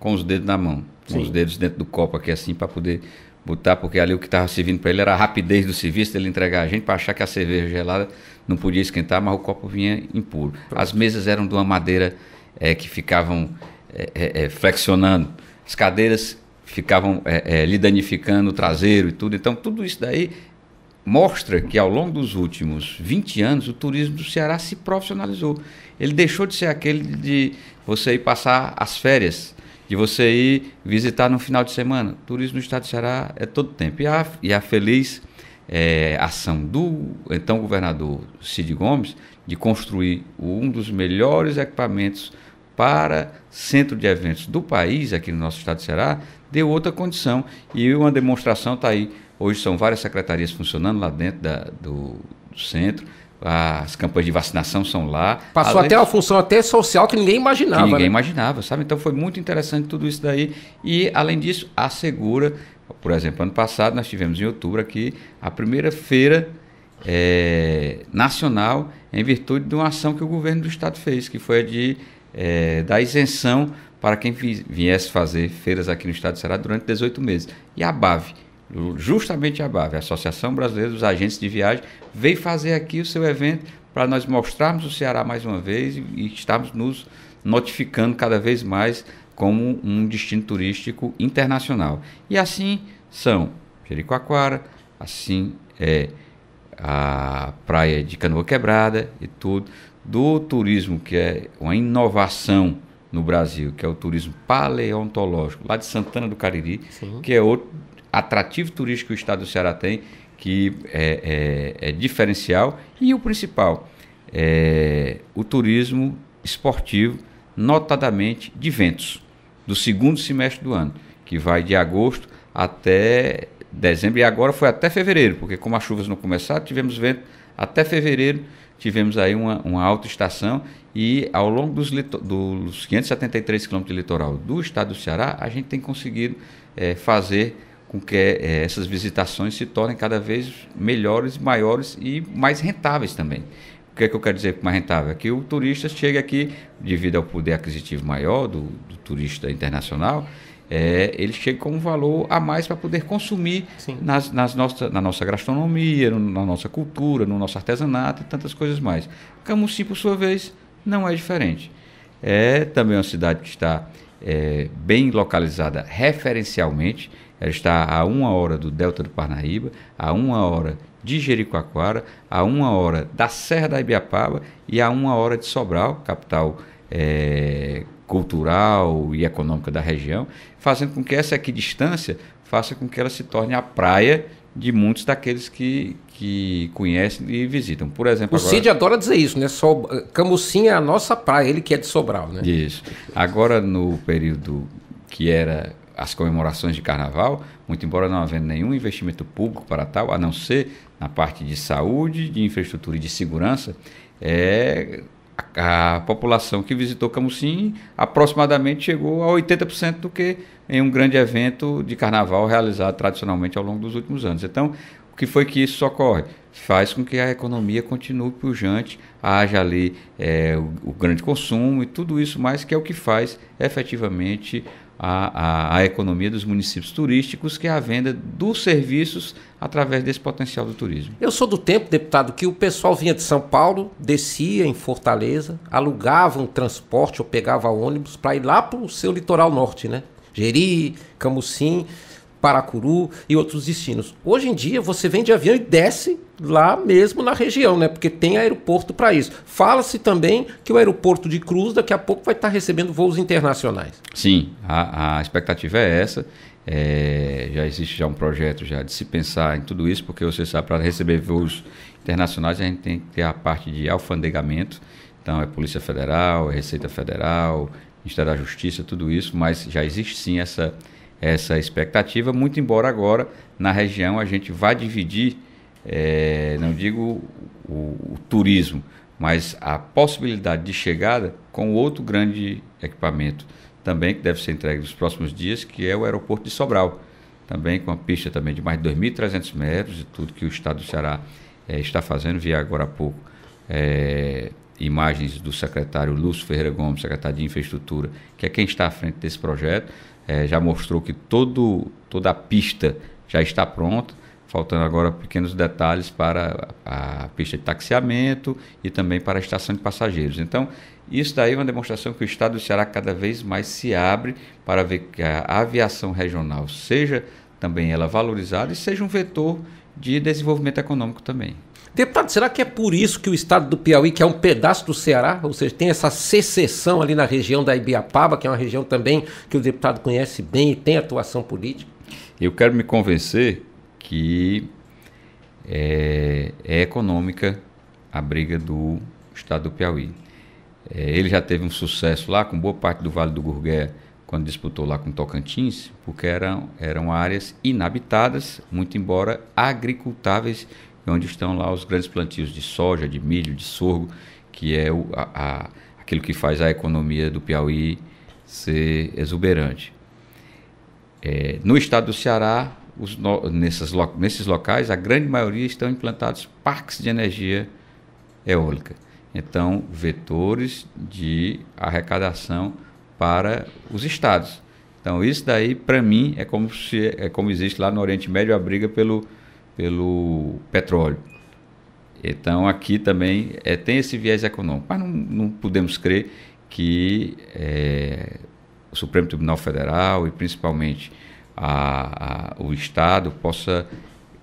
com os dedos na mão com os dedos dentro do copo aqui assim para poder botar, porque ali o que estava servindo para ele era a rapidez do serviço dele entregar a gente para achar que a cerveja gelada não podia esquentar, mas o copo vinha impuro. Pronto. As mesas eram de uma madeira é, que ficavam é, é, é flexionando, as cadeiras ficavam é, é, lhe danificando o traseiro e tudo. Então, tudo isso daí mostra que ao longo dos últimos 20 anos o turismo do Ceará se profissionalizou. Ele deixou de ser aquele de você ir passar as férias de você ir visitar no final de semana. Turismo no estado do Ceará é todo tempo. E a, e a feliz é, ação do então governador Cid Gomes de construir um dos melhores equipamentos para centro de eventos do país, aqui no nosso estado do Ceará, deu outra condição. E uma demonstração está aí. Hoje são várias secretarias funcionando lá dentro da, do, do centro as campanhas de vacinação são lá. Passou Além até uma função até social que ninguém imaginava. Que né? ninguém né? imaginava, sabe? Então foi muito interessante tudo isso daí. E, além disso, a Segura, por exemplo, ano passado nós tivemos em outubro aqui a primeira feira é, nacional em virtude de uma ação que o governo do estado fez, que foi a de é, da isenção para quem viesse fazer feiras aqui no estado do Ceará durante 18 meses. E a BAV, justamente a BAV, a Associação Brasileira dos Agentes de Viagem, veio fazer aqui o seu evento para nós mostrarmos o Ceará mais uma vez e, estarmos nos notificando cada vez mais como um destino turístico internacional. E assim são Jericoacoara, assim é a praia de Canoa Quebrada e tudo, do turismo que é uma inovação no Brasil, que é o turismo paleontológico, lá de Santana do Cariri, Sim. que é outro atrativo turístico que o estado do Ceará tem, que é, é, é diferencial. E o principal, é o turismo esportivo, notadamente de ventos do segundo semestre do ano, que vai de agosto até dezembro, e agora foi até fevereiro, porque como as chuvas não começaram, tivemos vento até fevereiro, tivemos aí uma, uma alta estação, e ao longo dos, dos 573 quilômetros de litoral do estado do Ceará, a gente tem conseguido é, fazer com que é, essas visitações se tornem cada vez melhores, maiores e mais rentáveis também. O que é que eu quero dizer com mais rentável? É que o turista chega aqui, devido ao poder aquisitivo maior do, do turista internacional, é, ele chega com um valor a mais para poder consumir nas, nas nossa, na nossa gastronomia, no, na nossa cultura, no nosso artesanato e tantas coisas mais. Camusim, por sua vez, não é diferente. É também uma cidade que está é, bem localizada referencialmente, ela está a uma hora do Delta do Parnaíba, a uma hora de Jericoacoara, a uma hora da Serra da Ibiapaba e a uma hora de Sobral, capital é, cultural e econômica da região, fazendo com que essa equidistância faça com que ela se torne a praia de muitos daqueles que, que conhecem e visitam. Por exemplo, o agora... Cid adora dizer isso, né? So... Camusim é a nossa praia, ele que é de Sobral, né? Isso. Agora, no período que era as comemorações de carnaval, muito embora não havendo nenhum investimento público para tal, a não ser na parte de saúde, de infraestrutura e de segurança, é, a, a população que visitou Camusim aproximadamente chegou a 80% do que em um grande evento de carnaval realizado tradicionalmente ao longo dos últimos anos. Então, o que foi que isso ocorre? Faz com que a economia continue pujante, haja ali é, o, o grande consumo e tudo isso mais, que é o que faz efetivamente a, a, a, economia dos municípios turísticos, que é a venda dos serviços através desse potencial do turismo. Eu sou do tempo, deputado, que o pessoal vinha de São Paulo, descia em Fortaleza, alugava um transporte ou pegava ônibus para ir lá para o seu litoral norte, né? Jeri, Camucim. Paracuru e outros destinos. Hoje em dia você vem de avião e desce lá mesmo na região, né? Porque tem aeroporto para isso. Fala-se também que o aeroporto de Cruz daqui a pouco vai estar tá recebendo voos internacionais. Sim, a, a expectativa é essa. É, já existe já um projeto já de se pensar em tudo isso, porque você sabe para receber voos internacionais a gente tem que ter a parte de alfandegamento. Então é Polícia Federal, é Receita Federal, Ministério da Justiça, tudo isso, mas já existe sim essa essa expectativa, muito embora agora na região a gente vá dividir, é, não digo o, o, turismo, mas a possibilidade de chegada com outro grande equipamento também que deve ser entregue nos próximos dias, que é o aeroporto de Sobral, também com uma pista também de mais de 2.300 metros e tudo que o Estado do Ceará é, está fazendo, vi agora há pouco é, imagens do secretário Lúcio Ferreira Gomes, secretário de Infraestrutura, que é quem está à frente desse projeto é, já mostrou que todo, toda a pista já está pronta, faltando agora pequenos detalhes para a, a pista de taxiamento e também para a estação de passageiros. Então, isso daí é uma demonstração que o Estado do Ceará cada vez mais se abre para ver que a aviação regional seja também ela valorizada e seja um vetor de desenvolvimento econômico também. Deputado, será que é por isso que o estado do Piauí, que é um pedaço do Ceará, ou seja, tem essa secessão ali na região da Ibiapaba, que é uma região também que o deputado conhece bem e tem atuação política? Eu quero me convencer que é, é econômica a briga do estado do Piauí. É, ele já teve um sucesso lá com boa parte do Vale do Gurgué quando disputou lá com Tocantins, porque eram, eram áreas inabitadas, muito embora agricultáveis é onde estão lá os grandes plantios de soja, de milho, de sorgo, que é o, a, a, aquilo que faz a economia do Piauí ser exuberante. É, no estado do Ceará, os, no, nessas, nesses locais, a grande maioria estão implantados parques de energia eólica. Então, vetores de arrecadação para os estados. Então, isso daí, para mim, é como, se, é como existe lá no Oriente Médio a briga pelo pelo petróleo. Então aqui também é, tem esse viés econômico, mas não, não podemos crer que é, o Supremo Tribunal Federal e principalmente a, a, o Estado possa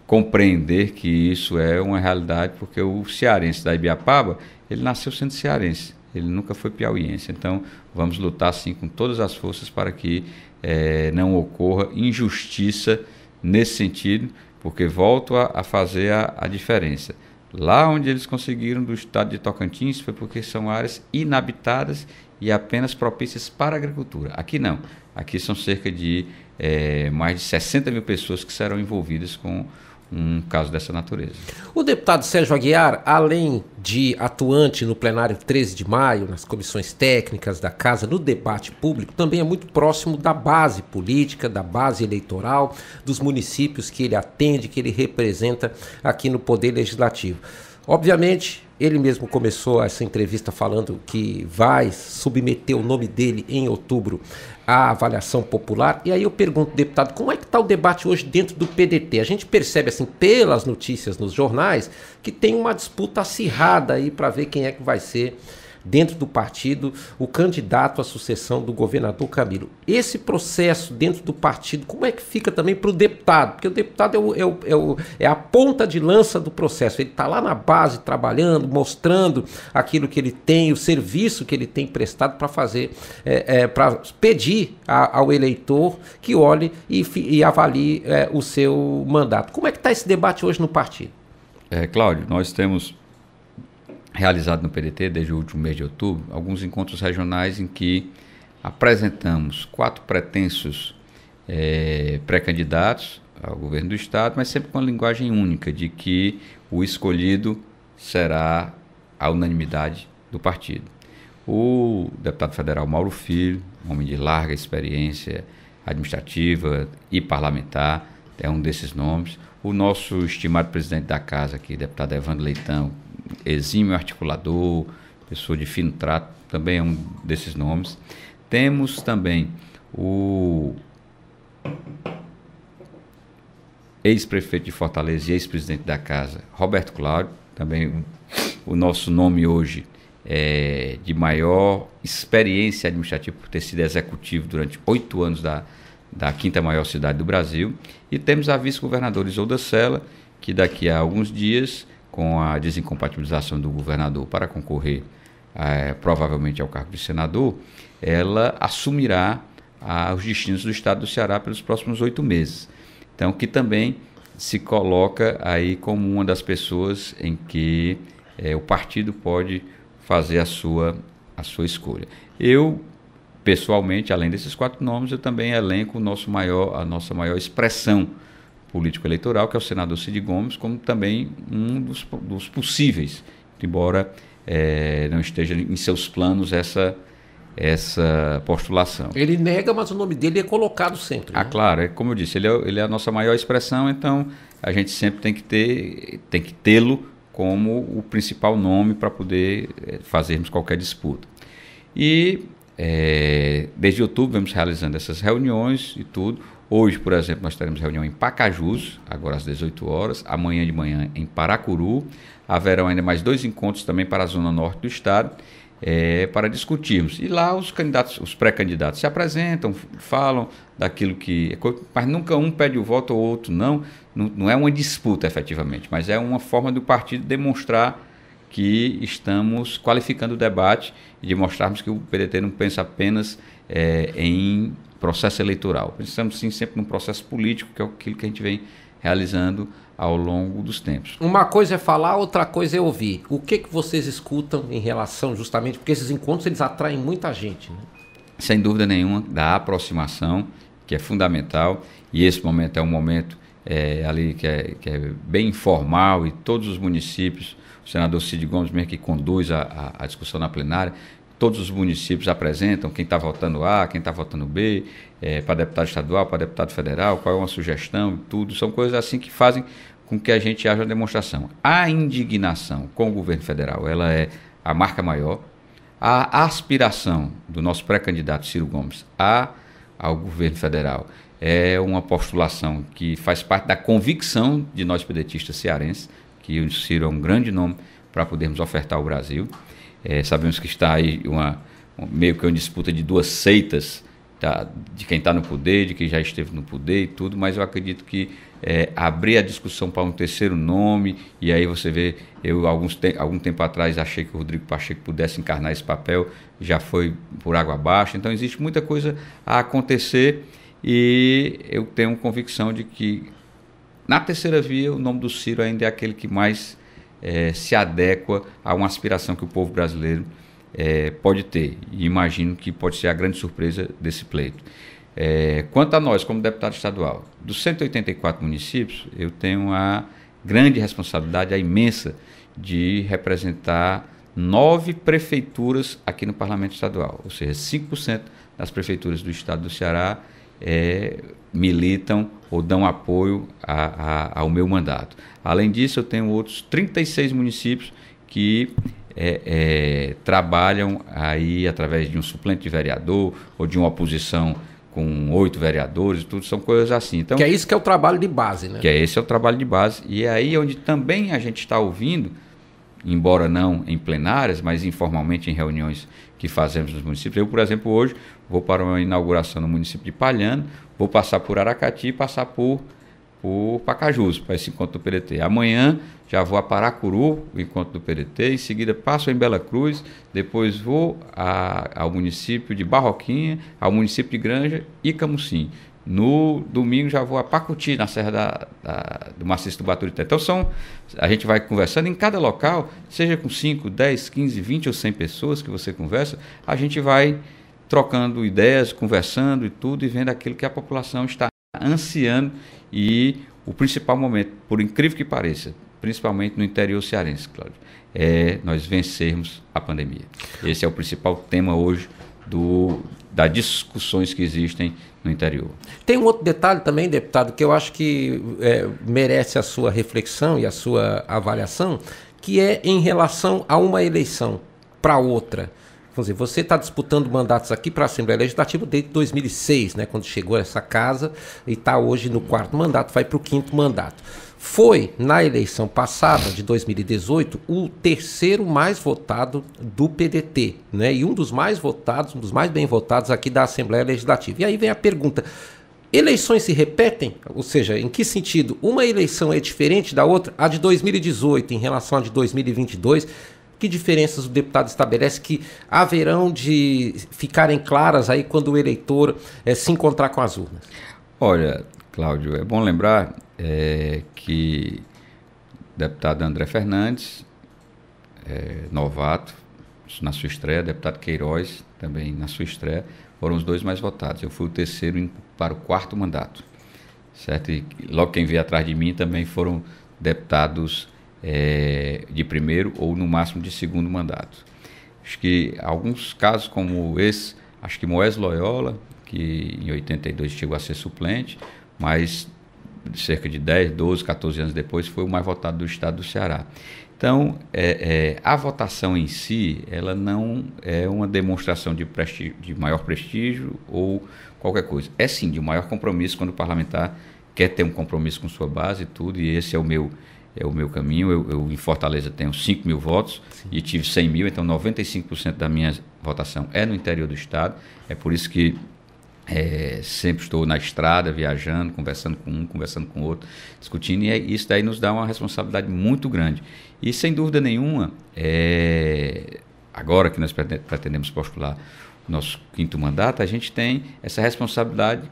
compreender que isso é uma realidade, porque o cearense da Ibiapaba, ele nasceu sendo cearense, ele nunca foi piauiense. Então vamos lutar sim com todas as forças para que é, não ocorra injustiça nesse sentido, porque volto a, a fazer a, a diferença. Lá onde eles conseguiram do estado de Tocantins foi porque são áreas inabitadas e apenas propícias para a agricultura. Aqui não. Aqui são cerca de é, mais de 60 mil pessoas que serão envolvidas com um caso dessa natureza. O deputado Sérgio Aguiar, além de atuante no plenário 13 de maio, nas comissões técnicas da casa, no debate público, também é muito próximo da base política, da base eleitoral, dos municípios que ele atende, que ele representa aqui no Poder Legislativo. Obviamente, ele mesmo começou essa entrevista falando que vai submeter o nome dele em outubro à avaliação popular. E aí eu pergunto, deputado, como é que está o debate hoje dentro do PDT? A gente percebe, assim, pelas notícias nos jornais, que tem uma disputa acirrada aí para ver quem é que vai ser dentro do partido o candidato à sucessão do governador Camilo. Esse processo dentro do partido, como é que fica também para o deputado? Porque o deputado é, o, é, o, é, o, é a ponta de lança do processo. Ele está lá na base trabalhando, mostrando aquilo que ele tem, o serviço que ele tem prestado para fazer, é, é para pedir a, ao eleitor que olhe e, e avalie é, o seu mandato. Como é que está esse debate hoje no partido? É, Cláudio, nós temos realizado no PDT desde o último mês de outubro, alguns encontros regionais em que apresentamos quatro pretensos é, pré-candidatos ao governo do Estado, mas sempre com a linguagem única de que o escolhido será a unanimidade do partido. O deputado federal Mauro Filho, homem de larga experiência administrativa e parlamentar, é um desses nomes. O nosso estimado presidente da casa aqui, deputado Evandro Leitão, exímio articulador, pessoa de fino trato, também é um desses nomes. Temos também o ex-prefeito de Fortaleza e ex-presidente da casa, Roberto Cláudio, também o nosso nome hoje é de maior experiência administrativa por ter sido executivo durante oito anos da, da quinta maior cidade do Brasil. E temos a vice-governadora Isolda Sela, que daqui a alguns dias com a desincompatibilização do governador para concorrer é, provavelmente ao cargo de senador, ela assumirá a, ah, os destinos do Estado do Ceará pelos próximos oito meses. Então, que também se coloca aí como uma das pessoas em que é, o partido pode fazer a sua, a sua escolha. Eu, pessoalmente, além desses quatro nomes, eu também elenco o nosso maior, a nossa maior expressão político-eleitoral, que é o senador Cid Gomes, como também um dos, dos possíveis, embora é, não esteja em seus planos essa, essa postulação. Ele nega, mas o nome dele é colocado sempre. Ah, né? claro, é, como eu disse, ele é, ele é a nossa maior expressão, então a gente sempre tem que ter, tem que tê-lo como o principal nome para poder eh, fazermos qualquer disputa. E é, desde outubro vamos realizando essas reuniões e tudo. Hoje, por exemplo, nós teremos reunião em Pacajus, agora às 18 horas, amanhã de manhã em Paracuru. Haverão ainda mais dois encontros também para a zona norte do estado. É, para discutirmos. E lá os candidatos, os pré-candidatos se apresentam, falam daquilo que. É mas nunca um pede o voto ou outro, não. não. Não é uma disputa efetivamente, mas é uma forma do partido demonstrar que estamos qualificando o debate e de mostrarmos que o PDT não pensa apenas é, em processo eleitoral. Pensamos sim sempre num processo político, que é aquilo que a gente vem realizando ao longo dos tempos. Uma coisa é falar, outra coisa é ouvir. O que, que vocês escutam em relação justamente, porque esses encontros eles atraem muita gente, né? Sem dúvida nenhuma, da aproximação, que é fundamental, e esse momento é um momento é, ali que é, que é, bem informal e todos os municípios, o senador Cid Gomes mesmo que conduz a, a, a discussão na plenária, todos os municípios apresentam quem está votando A, quem está votando B, é, para deputado estadual, para deputado federal, qual é uma sugestão, tudo. São coisas assim que fazem com que a gente haja demonstração. A indignação com o governo federal, ela é a marca maior. A aspiração do nosso pré-candidato Ciro Gomes a, ao governo federal é uma postulação que faz parte da convicção de nós pedetistas cearenses, que o Ciro é um grande nome para podermos ofertar ao Brasil. É, sabemos que está aí uma, meio que uma disputa de duas seitas, tá? de quem está no poder, de quem já esteve no poder e tudo, mas eu acredito que é, abrir a discussão para um terceiro nome, e aí você vê, eu alguns te algum tempo atrás achei que o Rodrigo Pacheco pudesse encarnar esse papel, já foi por água abaixo, então existe muita coisa a acontecer e eu tenho convicção de que na terceira via o nome do Ciro ainda é aquele que mais é, se adequa a uma aspiração que o povo brasileiro é, pode ter. E imagino que pode ser a grande surpresa desse pleito. É, quanto a nós, como deputado estadual, dos 184 municípios, eu tenho a grande responsabilidade, a imensa, de representar nove prefeituras aqui no Parlamento Estadual, ou seja, 5% das prefeituras do estado do Ceará é, militam ou dão apoio a, a, ao meu mandato. Além disso, eu tenho outros 36 municípios que é, é, trabalham aí através de um suplente de vereador ou de uma oposição com oito vereadores, tudo são coisas assim. Então, que é isso que é o trabalho de base, né? Que é esse é o trabalho de base. E é aí onde também a gente está ouvindo embora não em plenárias, mas informalmente em reuniões que fazemos nos municípios. Eu, por exemplo, hoje vou para uma inauguração no município de Palhano, vou passar por Aracati e passar por, por Pacajus, para esse encontro do PDT. Amanhã já vou a Paracuru, o encontro do PDT, em seguida passo em Bela Cruz, depois vou a, ao município de Barroquinha, ao município de Granja e Camucim. No domingo já vou a Pacuti, na Serra da, da, do Maciço do Baturité. Então são, a gente vai conversando em cada local, seja com 5, 10, 15, 20 ou 100 pessoas que você conversa, a gente vai trocando ideias, conversando e tudo, e vendo aquilo que a população está ansiando e o principal momento, por incrível que pareça, principalmente no interior cearense, Cláudio, é nós vencermos a pandemia. Esse é o principal tema hoje do das discussões que existem no interior. Tem um outro detalhe também, deputado, que eu acho que é, merece a sua reflexão e a sua avaliação, que é em relação a uma eleição para outra. Vamos dizer, você está disputando mandatos aqui para a Assembleia Legislativa desde 2006, né, quando chegou essa casa, e está hoje no quarto mandato, vai para o quinto mandato. Foi, na eleição passada, de 2018, o terceiro mais votado do PDT, né? E um dos mais votados, um dos mais bem votados aqui da Assembleia Legislativa. E aí vem a pergunta: eleições se repetem? Ou seja, em que sentido? Uma eleição é diferente da outra? A de 2018 em relação à de 2022? Que diferenças o deputado estabelece que haverão de ficarem claras aí quando o eleitor é, se encontrar com as urnas? Olha, Cláudio, é bom lembrar é, que o deputado André Fernandes, é, novato, na sua estreia, deputado Queiroz, também na sua estreia, foram os dois mais votados. Eu fui o terceiro para o quarto mandato. Certo? E logo quem veio atrás de mim também foram deputados é, de primeiro ou no máximo de segundo mandato. Acho que alguns casos como esse, acho que Moés Loyola, que em 82 chegou a ser suplente, mas cerca de 10, 12, 14 anos depois foi o mais votado do estado do Ceará. Então, é, é, a votação em si, ela não é uma demonstração de, prestígio, de maior prestígio ou qualquer coisa. É sim de um maior compromisso quando o parlamentar quer ter um compromisso com sua base e tudo, e esse é o meu é o meu caminho. Eu, eu em Fortaleza tenho 5 mil votos sim. e tive 100 mil, então 95% da minha votação é no interior do Estado. É por isso que é, sempre estou na estrada, viajando, conversando com um, conversando com outro, discutindo, e é, isso daí nos dá uma responsabilidade muito grande. E sem dúvida nenhuma, é, agora que nós pretendemos postular o nosso quinto mandato, a gente tem essa responsabilidade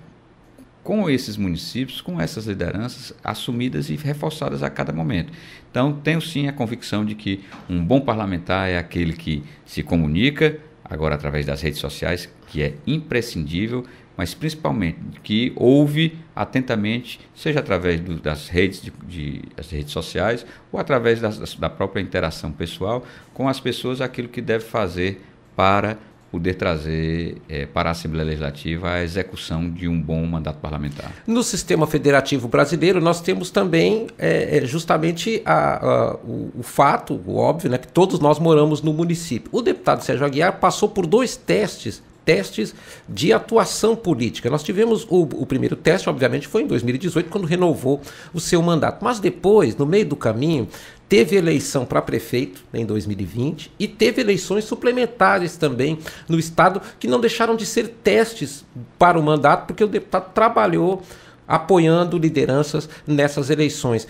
com esses municípios, com essas lideranças assumidas e reforçadas a cada momento. Então, tenho sim a convicção de que um bom parlamentar é aquele que se comunica, agora através das redes sociais, que é imprescindível mas principalmente que ouve atentamente, seja através do, das, redes de, de, das redes sociais ou através das, da própria interação pessoal com as pessoas aquilo que deve fazer para poder trazer é, para a Assembleia Legislativa a execução de um bom mandato parlamentar. No sistema federativo brasileiro, nós temos também é, justamente a, a, o, o, fato, o óbvio, né, que todos nós moramos no município. O deputado Sérgio Aguiar passou por dois testes testes de atuação política. Nós tivemos o, o primeiro teste, obviamente, foi em 2018, quando renovou o seu mandato. Mas depois, no meio do caminho, teve eleição para prefeito em 2020 e teve eleições suplementares também no estado que não deixaram de ser testes para o mandato porque o deputado trabalhou apoiando lideranças nessas eleições.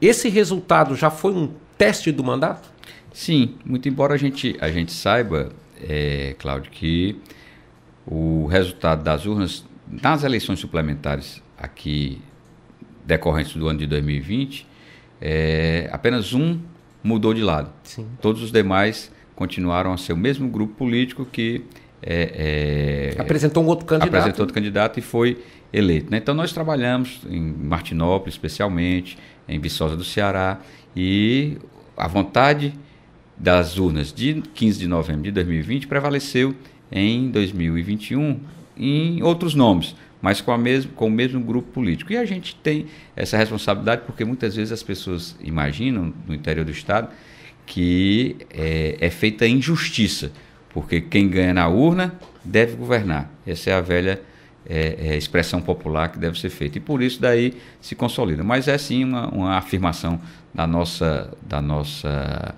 Esse resultado já foi um teste do mandato? Sim, muito embora a gente, a gente saiba, é, Cláudio, que o resultado das urnas nas eleições suplementares aqui decorrentes do ano de 2020, é, apenas um mudou de lado. Sim. Todos os demais continuaram a ser o mesmo grupo político que é, é, apresentou um outro candidato. Apresentou outro candidato e foi eleito. Né? Então nós trabalhamos em Martinópolis, especialmente, em Viçosa do Ceará, e a vontade das urnas de 15 de novembro de 2020 prevaleceu em 2021 em outros nomes, mas com, a mesmo, com o mesmo grupo político. E a gente tem essa responsabilidade porque muitas vezes as pessoas imaginam no interior do Estado que é, é feita injustiça, porque quem ganha na urna deve governar. Essa é a velha é, é, expressão popular que deve ser feita. E por isso daí se consolida. Mas é sim uma, uma afirmação da nossa, da nossa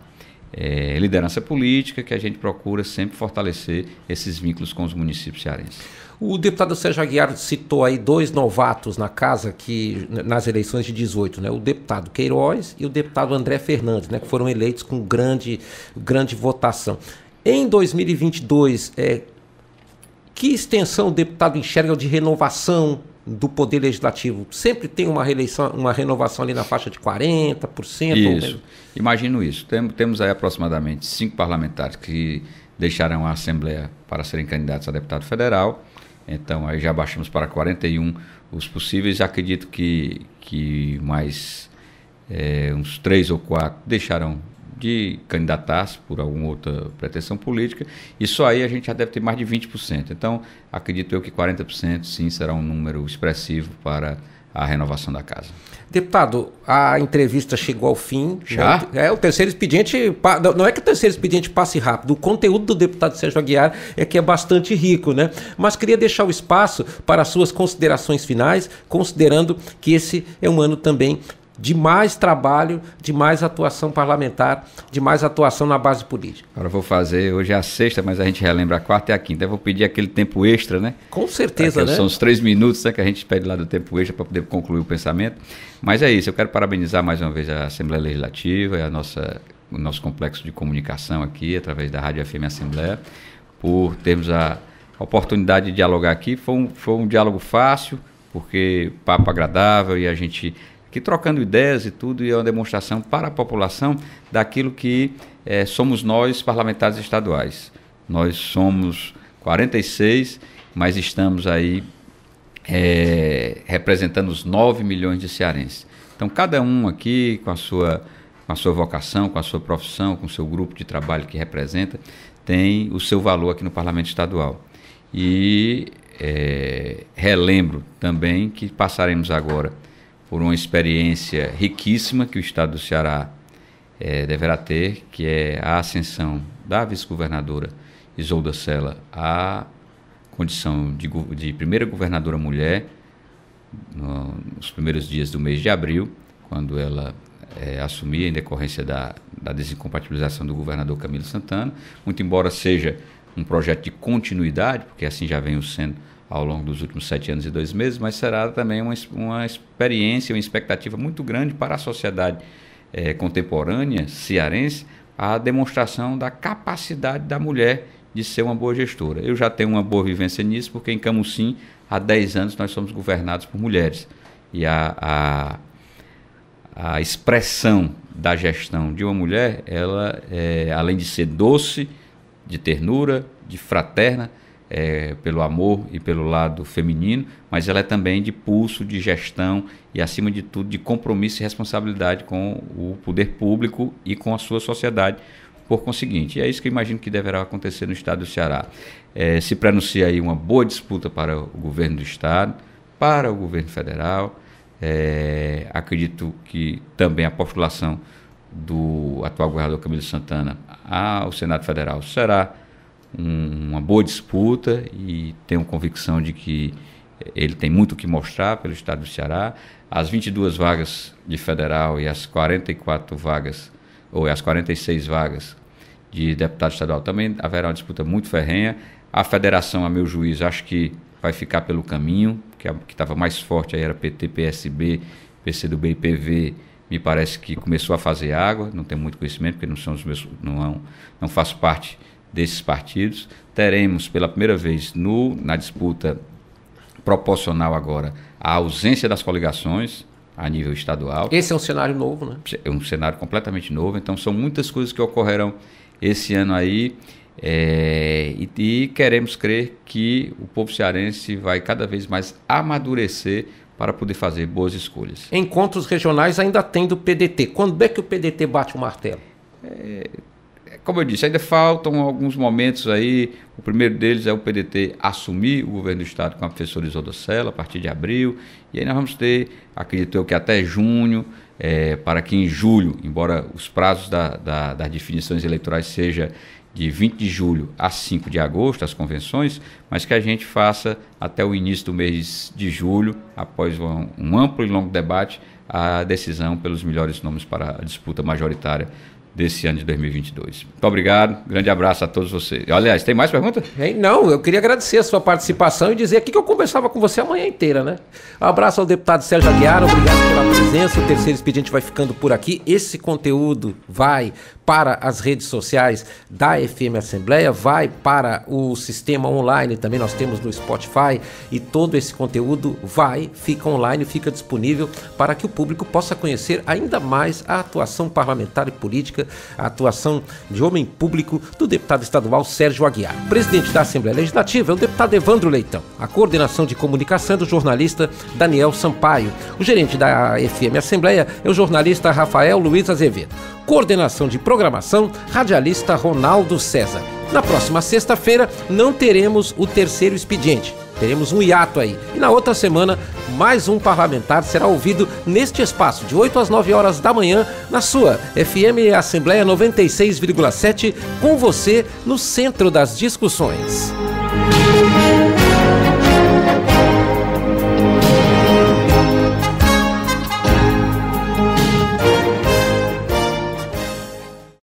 é, liderança política, que a gente procura sempre fortalecer esses vínculos com os municípios cearenses. O deputado Sérgio Aguiar citou aí dois novatos na casa que nas eleições de 18, né? O deputado Queiroz e o deputado André Fernandes, né? Que foram eleitos com grande, grande votação. Em 2022, é, que extensão o deputado enxerga de renovação do poder legislativo sempre tem uma reeleição, uma renovação ali na faixa de 40%. Isso. Imagino isso. Tem, temos aí aproximadamente cinco parlamentares que deixarão a Assembleia para serem candidatos a deputado federal. Então aí já baixamos para 41 os possíveis. Acredito que, que mais é, uns três ou quatro deixarão que candidatasse por alguma outra pretensão política, e só aí a gente já deve ter mais de 20%. Então, acredito eu que 40% sim será um número expressivo para a renovação da casa. Deputado, a entrevista chegou ao fim. Já? Né? É, o terceiro expediente. Não é que o terceiro expediente passe rápido, o conteúdo do deputado Sérgio Aguiar é que é bastante rico, né? Mas queria deixar o espaço para suas considerações finais, considerando que esse é um ano também de mais trabalho, de mais atuação parlamentar, de mais atuação na base política. Agora vou fazer, hoje é a sexta, mas a gente relembra a quarta e a quinta. Eu vou pedir aquele tempo extra, né? Com certeza, né? São os três minutos né, que a gente pede lá do tempo extra para poder concluir o pensamento. Mas é isso, eu quero parabenizar mais uma vez a Assembleia Legislativa e a nossa, o nosso complexo de comunicação aqui, através da Rádio FM Assembleia, por termos a oportunidade de dialogar aqui. Foi um, foi um diálogo fácil, porque papo agradável e a gente que trocando ideias e tudo, e é uma demonstração para a população daquilo que é, somos nós, parlamentares estaduais. Nós somos 46, mas estamos aí é, representando os 9 milhões de cearenses. Então, cada um aqui com a sua com a sua vocação, com a sua profissão, com o seu grupo de trabalho que representa, tem o seu valor aqui no Parlamento Estadual. E é, relembro também que passaremos agora por uma experiência riquíssima que o Estado do Ceará é, deverá ter, que é a ascensão da vice-governadora Isolda Sela à condição de, de primeira governadora mulher no, nos primeiros dias do mês de abril, quando ela é, eh, assumir em decorrência da, da, desincompatibilização do governador Camilo Santana, muito embora seja um projeto de continuidade, porque assim já vem sendo ao longo dos últimos sete anos e dois meses, mas será também uma, uma experiência, uma expectativa muito grande para a sociedade é, contemporânea cearense a demonstração da capacidade da mulher de ser uma boa gestora. Eu já tenho uma boa vivência nisso, porque em Camusim, há dez anos, nós somos governados por mulheres. E a, a, a expressão da gestão de uma mulher, ela, é, além de ser doce, de ternura, de fraterna, é, pelo amor e pelo lado feminino, mas ela é também de pulso, de gestão e, acima de tudo, de compromisso e responsabilidade com o poder público e com a sua sociedade. Por conseguinte, e é isso que eu imagino que deverá acontecer no estado do Ceará. É, se pronuncia aí uma boa disputa para o governo do estado, para o governo federal. É, acredito que também a postulação do atual governador Camilo Santana ao Senado Federal será uma boa disputa e tenho convicção de que ele tem muito o que mostrar pelo estado do Ceará. As 22 vagas de federal e as 44 vagas, ou as 46 vagas de deputado estadual também haverá uma disputa muito ferrenha. A federação, a meu juízo, acho que vai ficar pelo caminho, que estava mais forte aí era PT, PSB, PCdoB e PV, me parece que começou a fazer água, não tenho muito conhecimento, porque não, são os meus, não, é não faço parte desses partidos. Teremos pela primeira vez no, na disputa proporcional agora a ausência das coligações a nível estadual. Esse é um cenário novo, né? É um cenário completamente novo, então são muitas coisas que ocorrerão esse ano aí. É, e, e queremos crer que o povo cearense vai cada vez mais amadurecer para poder fazer boas escolhas. Encontros regionais ainda tem do PDT. Quando é que o PDT bate o martelo? É, como eu disse, ainda faltam alguns momentos aí. O primeiro deles é o PDT assumir o governo do Estado com a professora Isolda Sela a partir de abril. E aí nós vamos ter, acredito eu, que até junho, é, para que em julho, embora os prazos da, da, das definições eleitorais seja de 20 de julho a 5 de agosto, as convenções, mas que a gente faça até o início do mês de julho, após um, um amplo e longo debate, a decisão pelos melhores nomes para a disputa majoritária desse ano de 2022. Muito obrigado, grande abraço a todos vocês. Aliás, tem mais perguntas? Não, eu queria agradecer a sua participação e dizer aqui que eu conversava com você a manhã inteira, né? Um abraço ao deputado Sérgio Aguiar, obrigado pela presença. O terceiro expediente vai ficando por aqui. Esse conteúdo vai para as redes sociais da FM Assembleia, vai para o sistema online também, nós temos no Spotify e todo esse conteúdo vai, fica online, fica disponível para que o público possa conhecer ainda mais a atuação parlamentar e política, a atuação de homem público do deputado estadual Sérgio Aguiar. Presidente da Assembleia Legislativa é o deputado Evandro Leitão, a coordenação de comunicação é do jornalista Daniel Sampaio, o gerente da FM Assembleia é o jornalista Rafael Luiz Azevedo, coordenação de programação, radialista Ronaldo César. Na próxima sexta-feira não teremos o terceiro expediente. Teremos um hiato aí. E na outra semana, mais um parlamentar será ouvido neste espaço, de 8 às 9 horas da manhã, na sua FM Assembleia 96,7, com você no centro das discussões.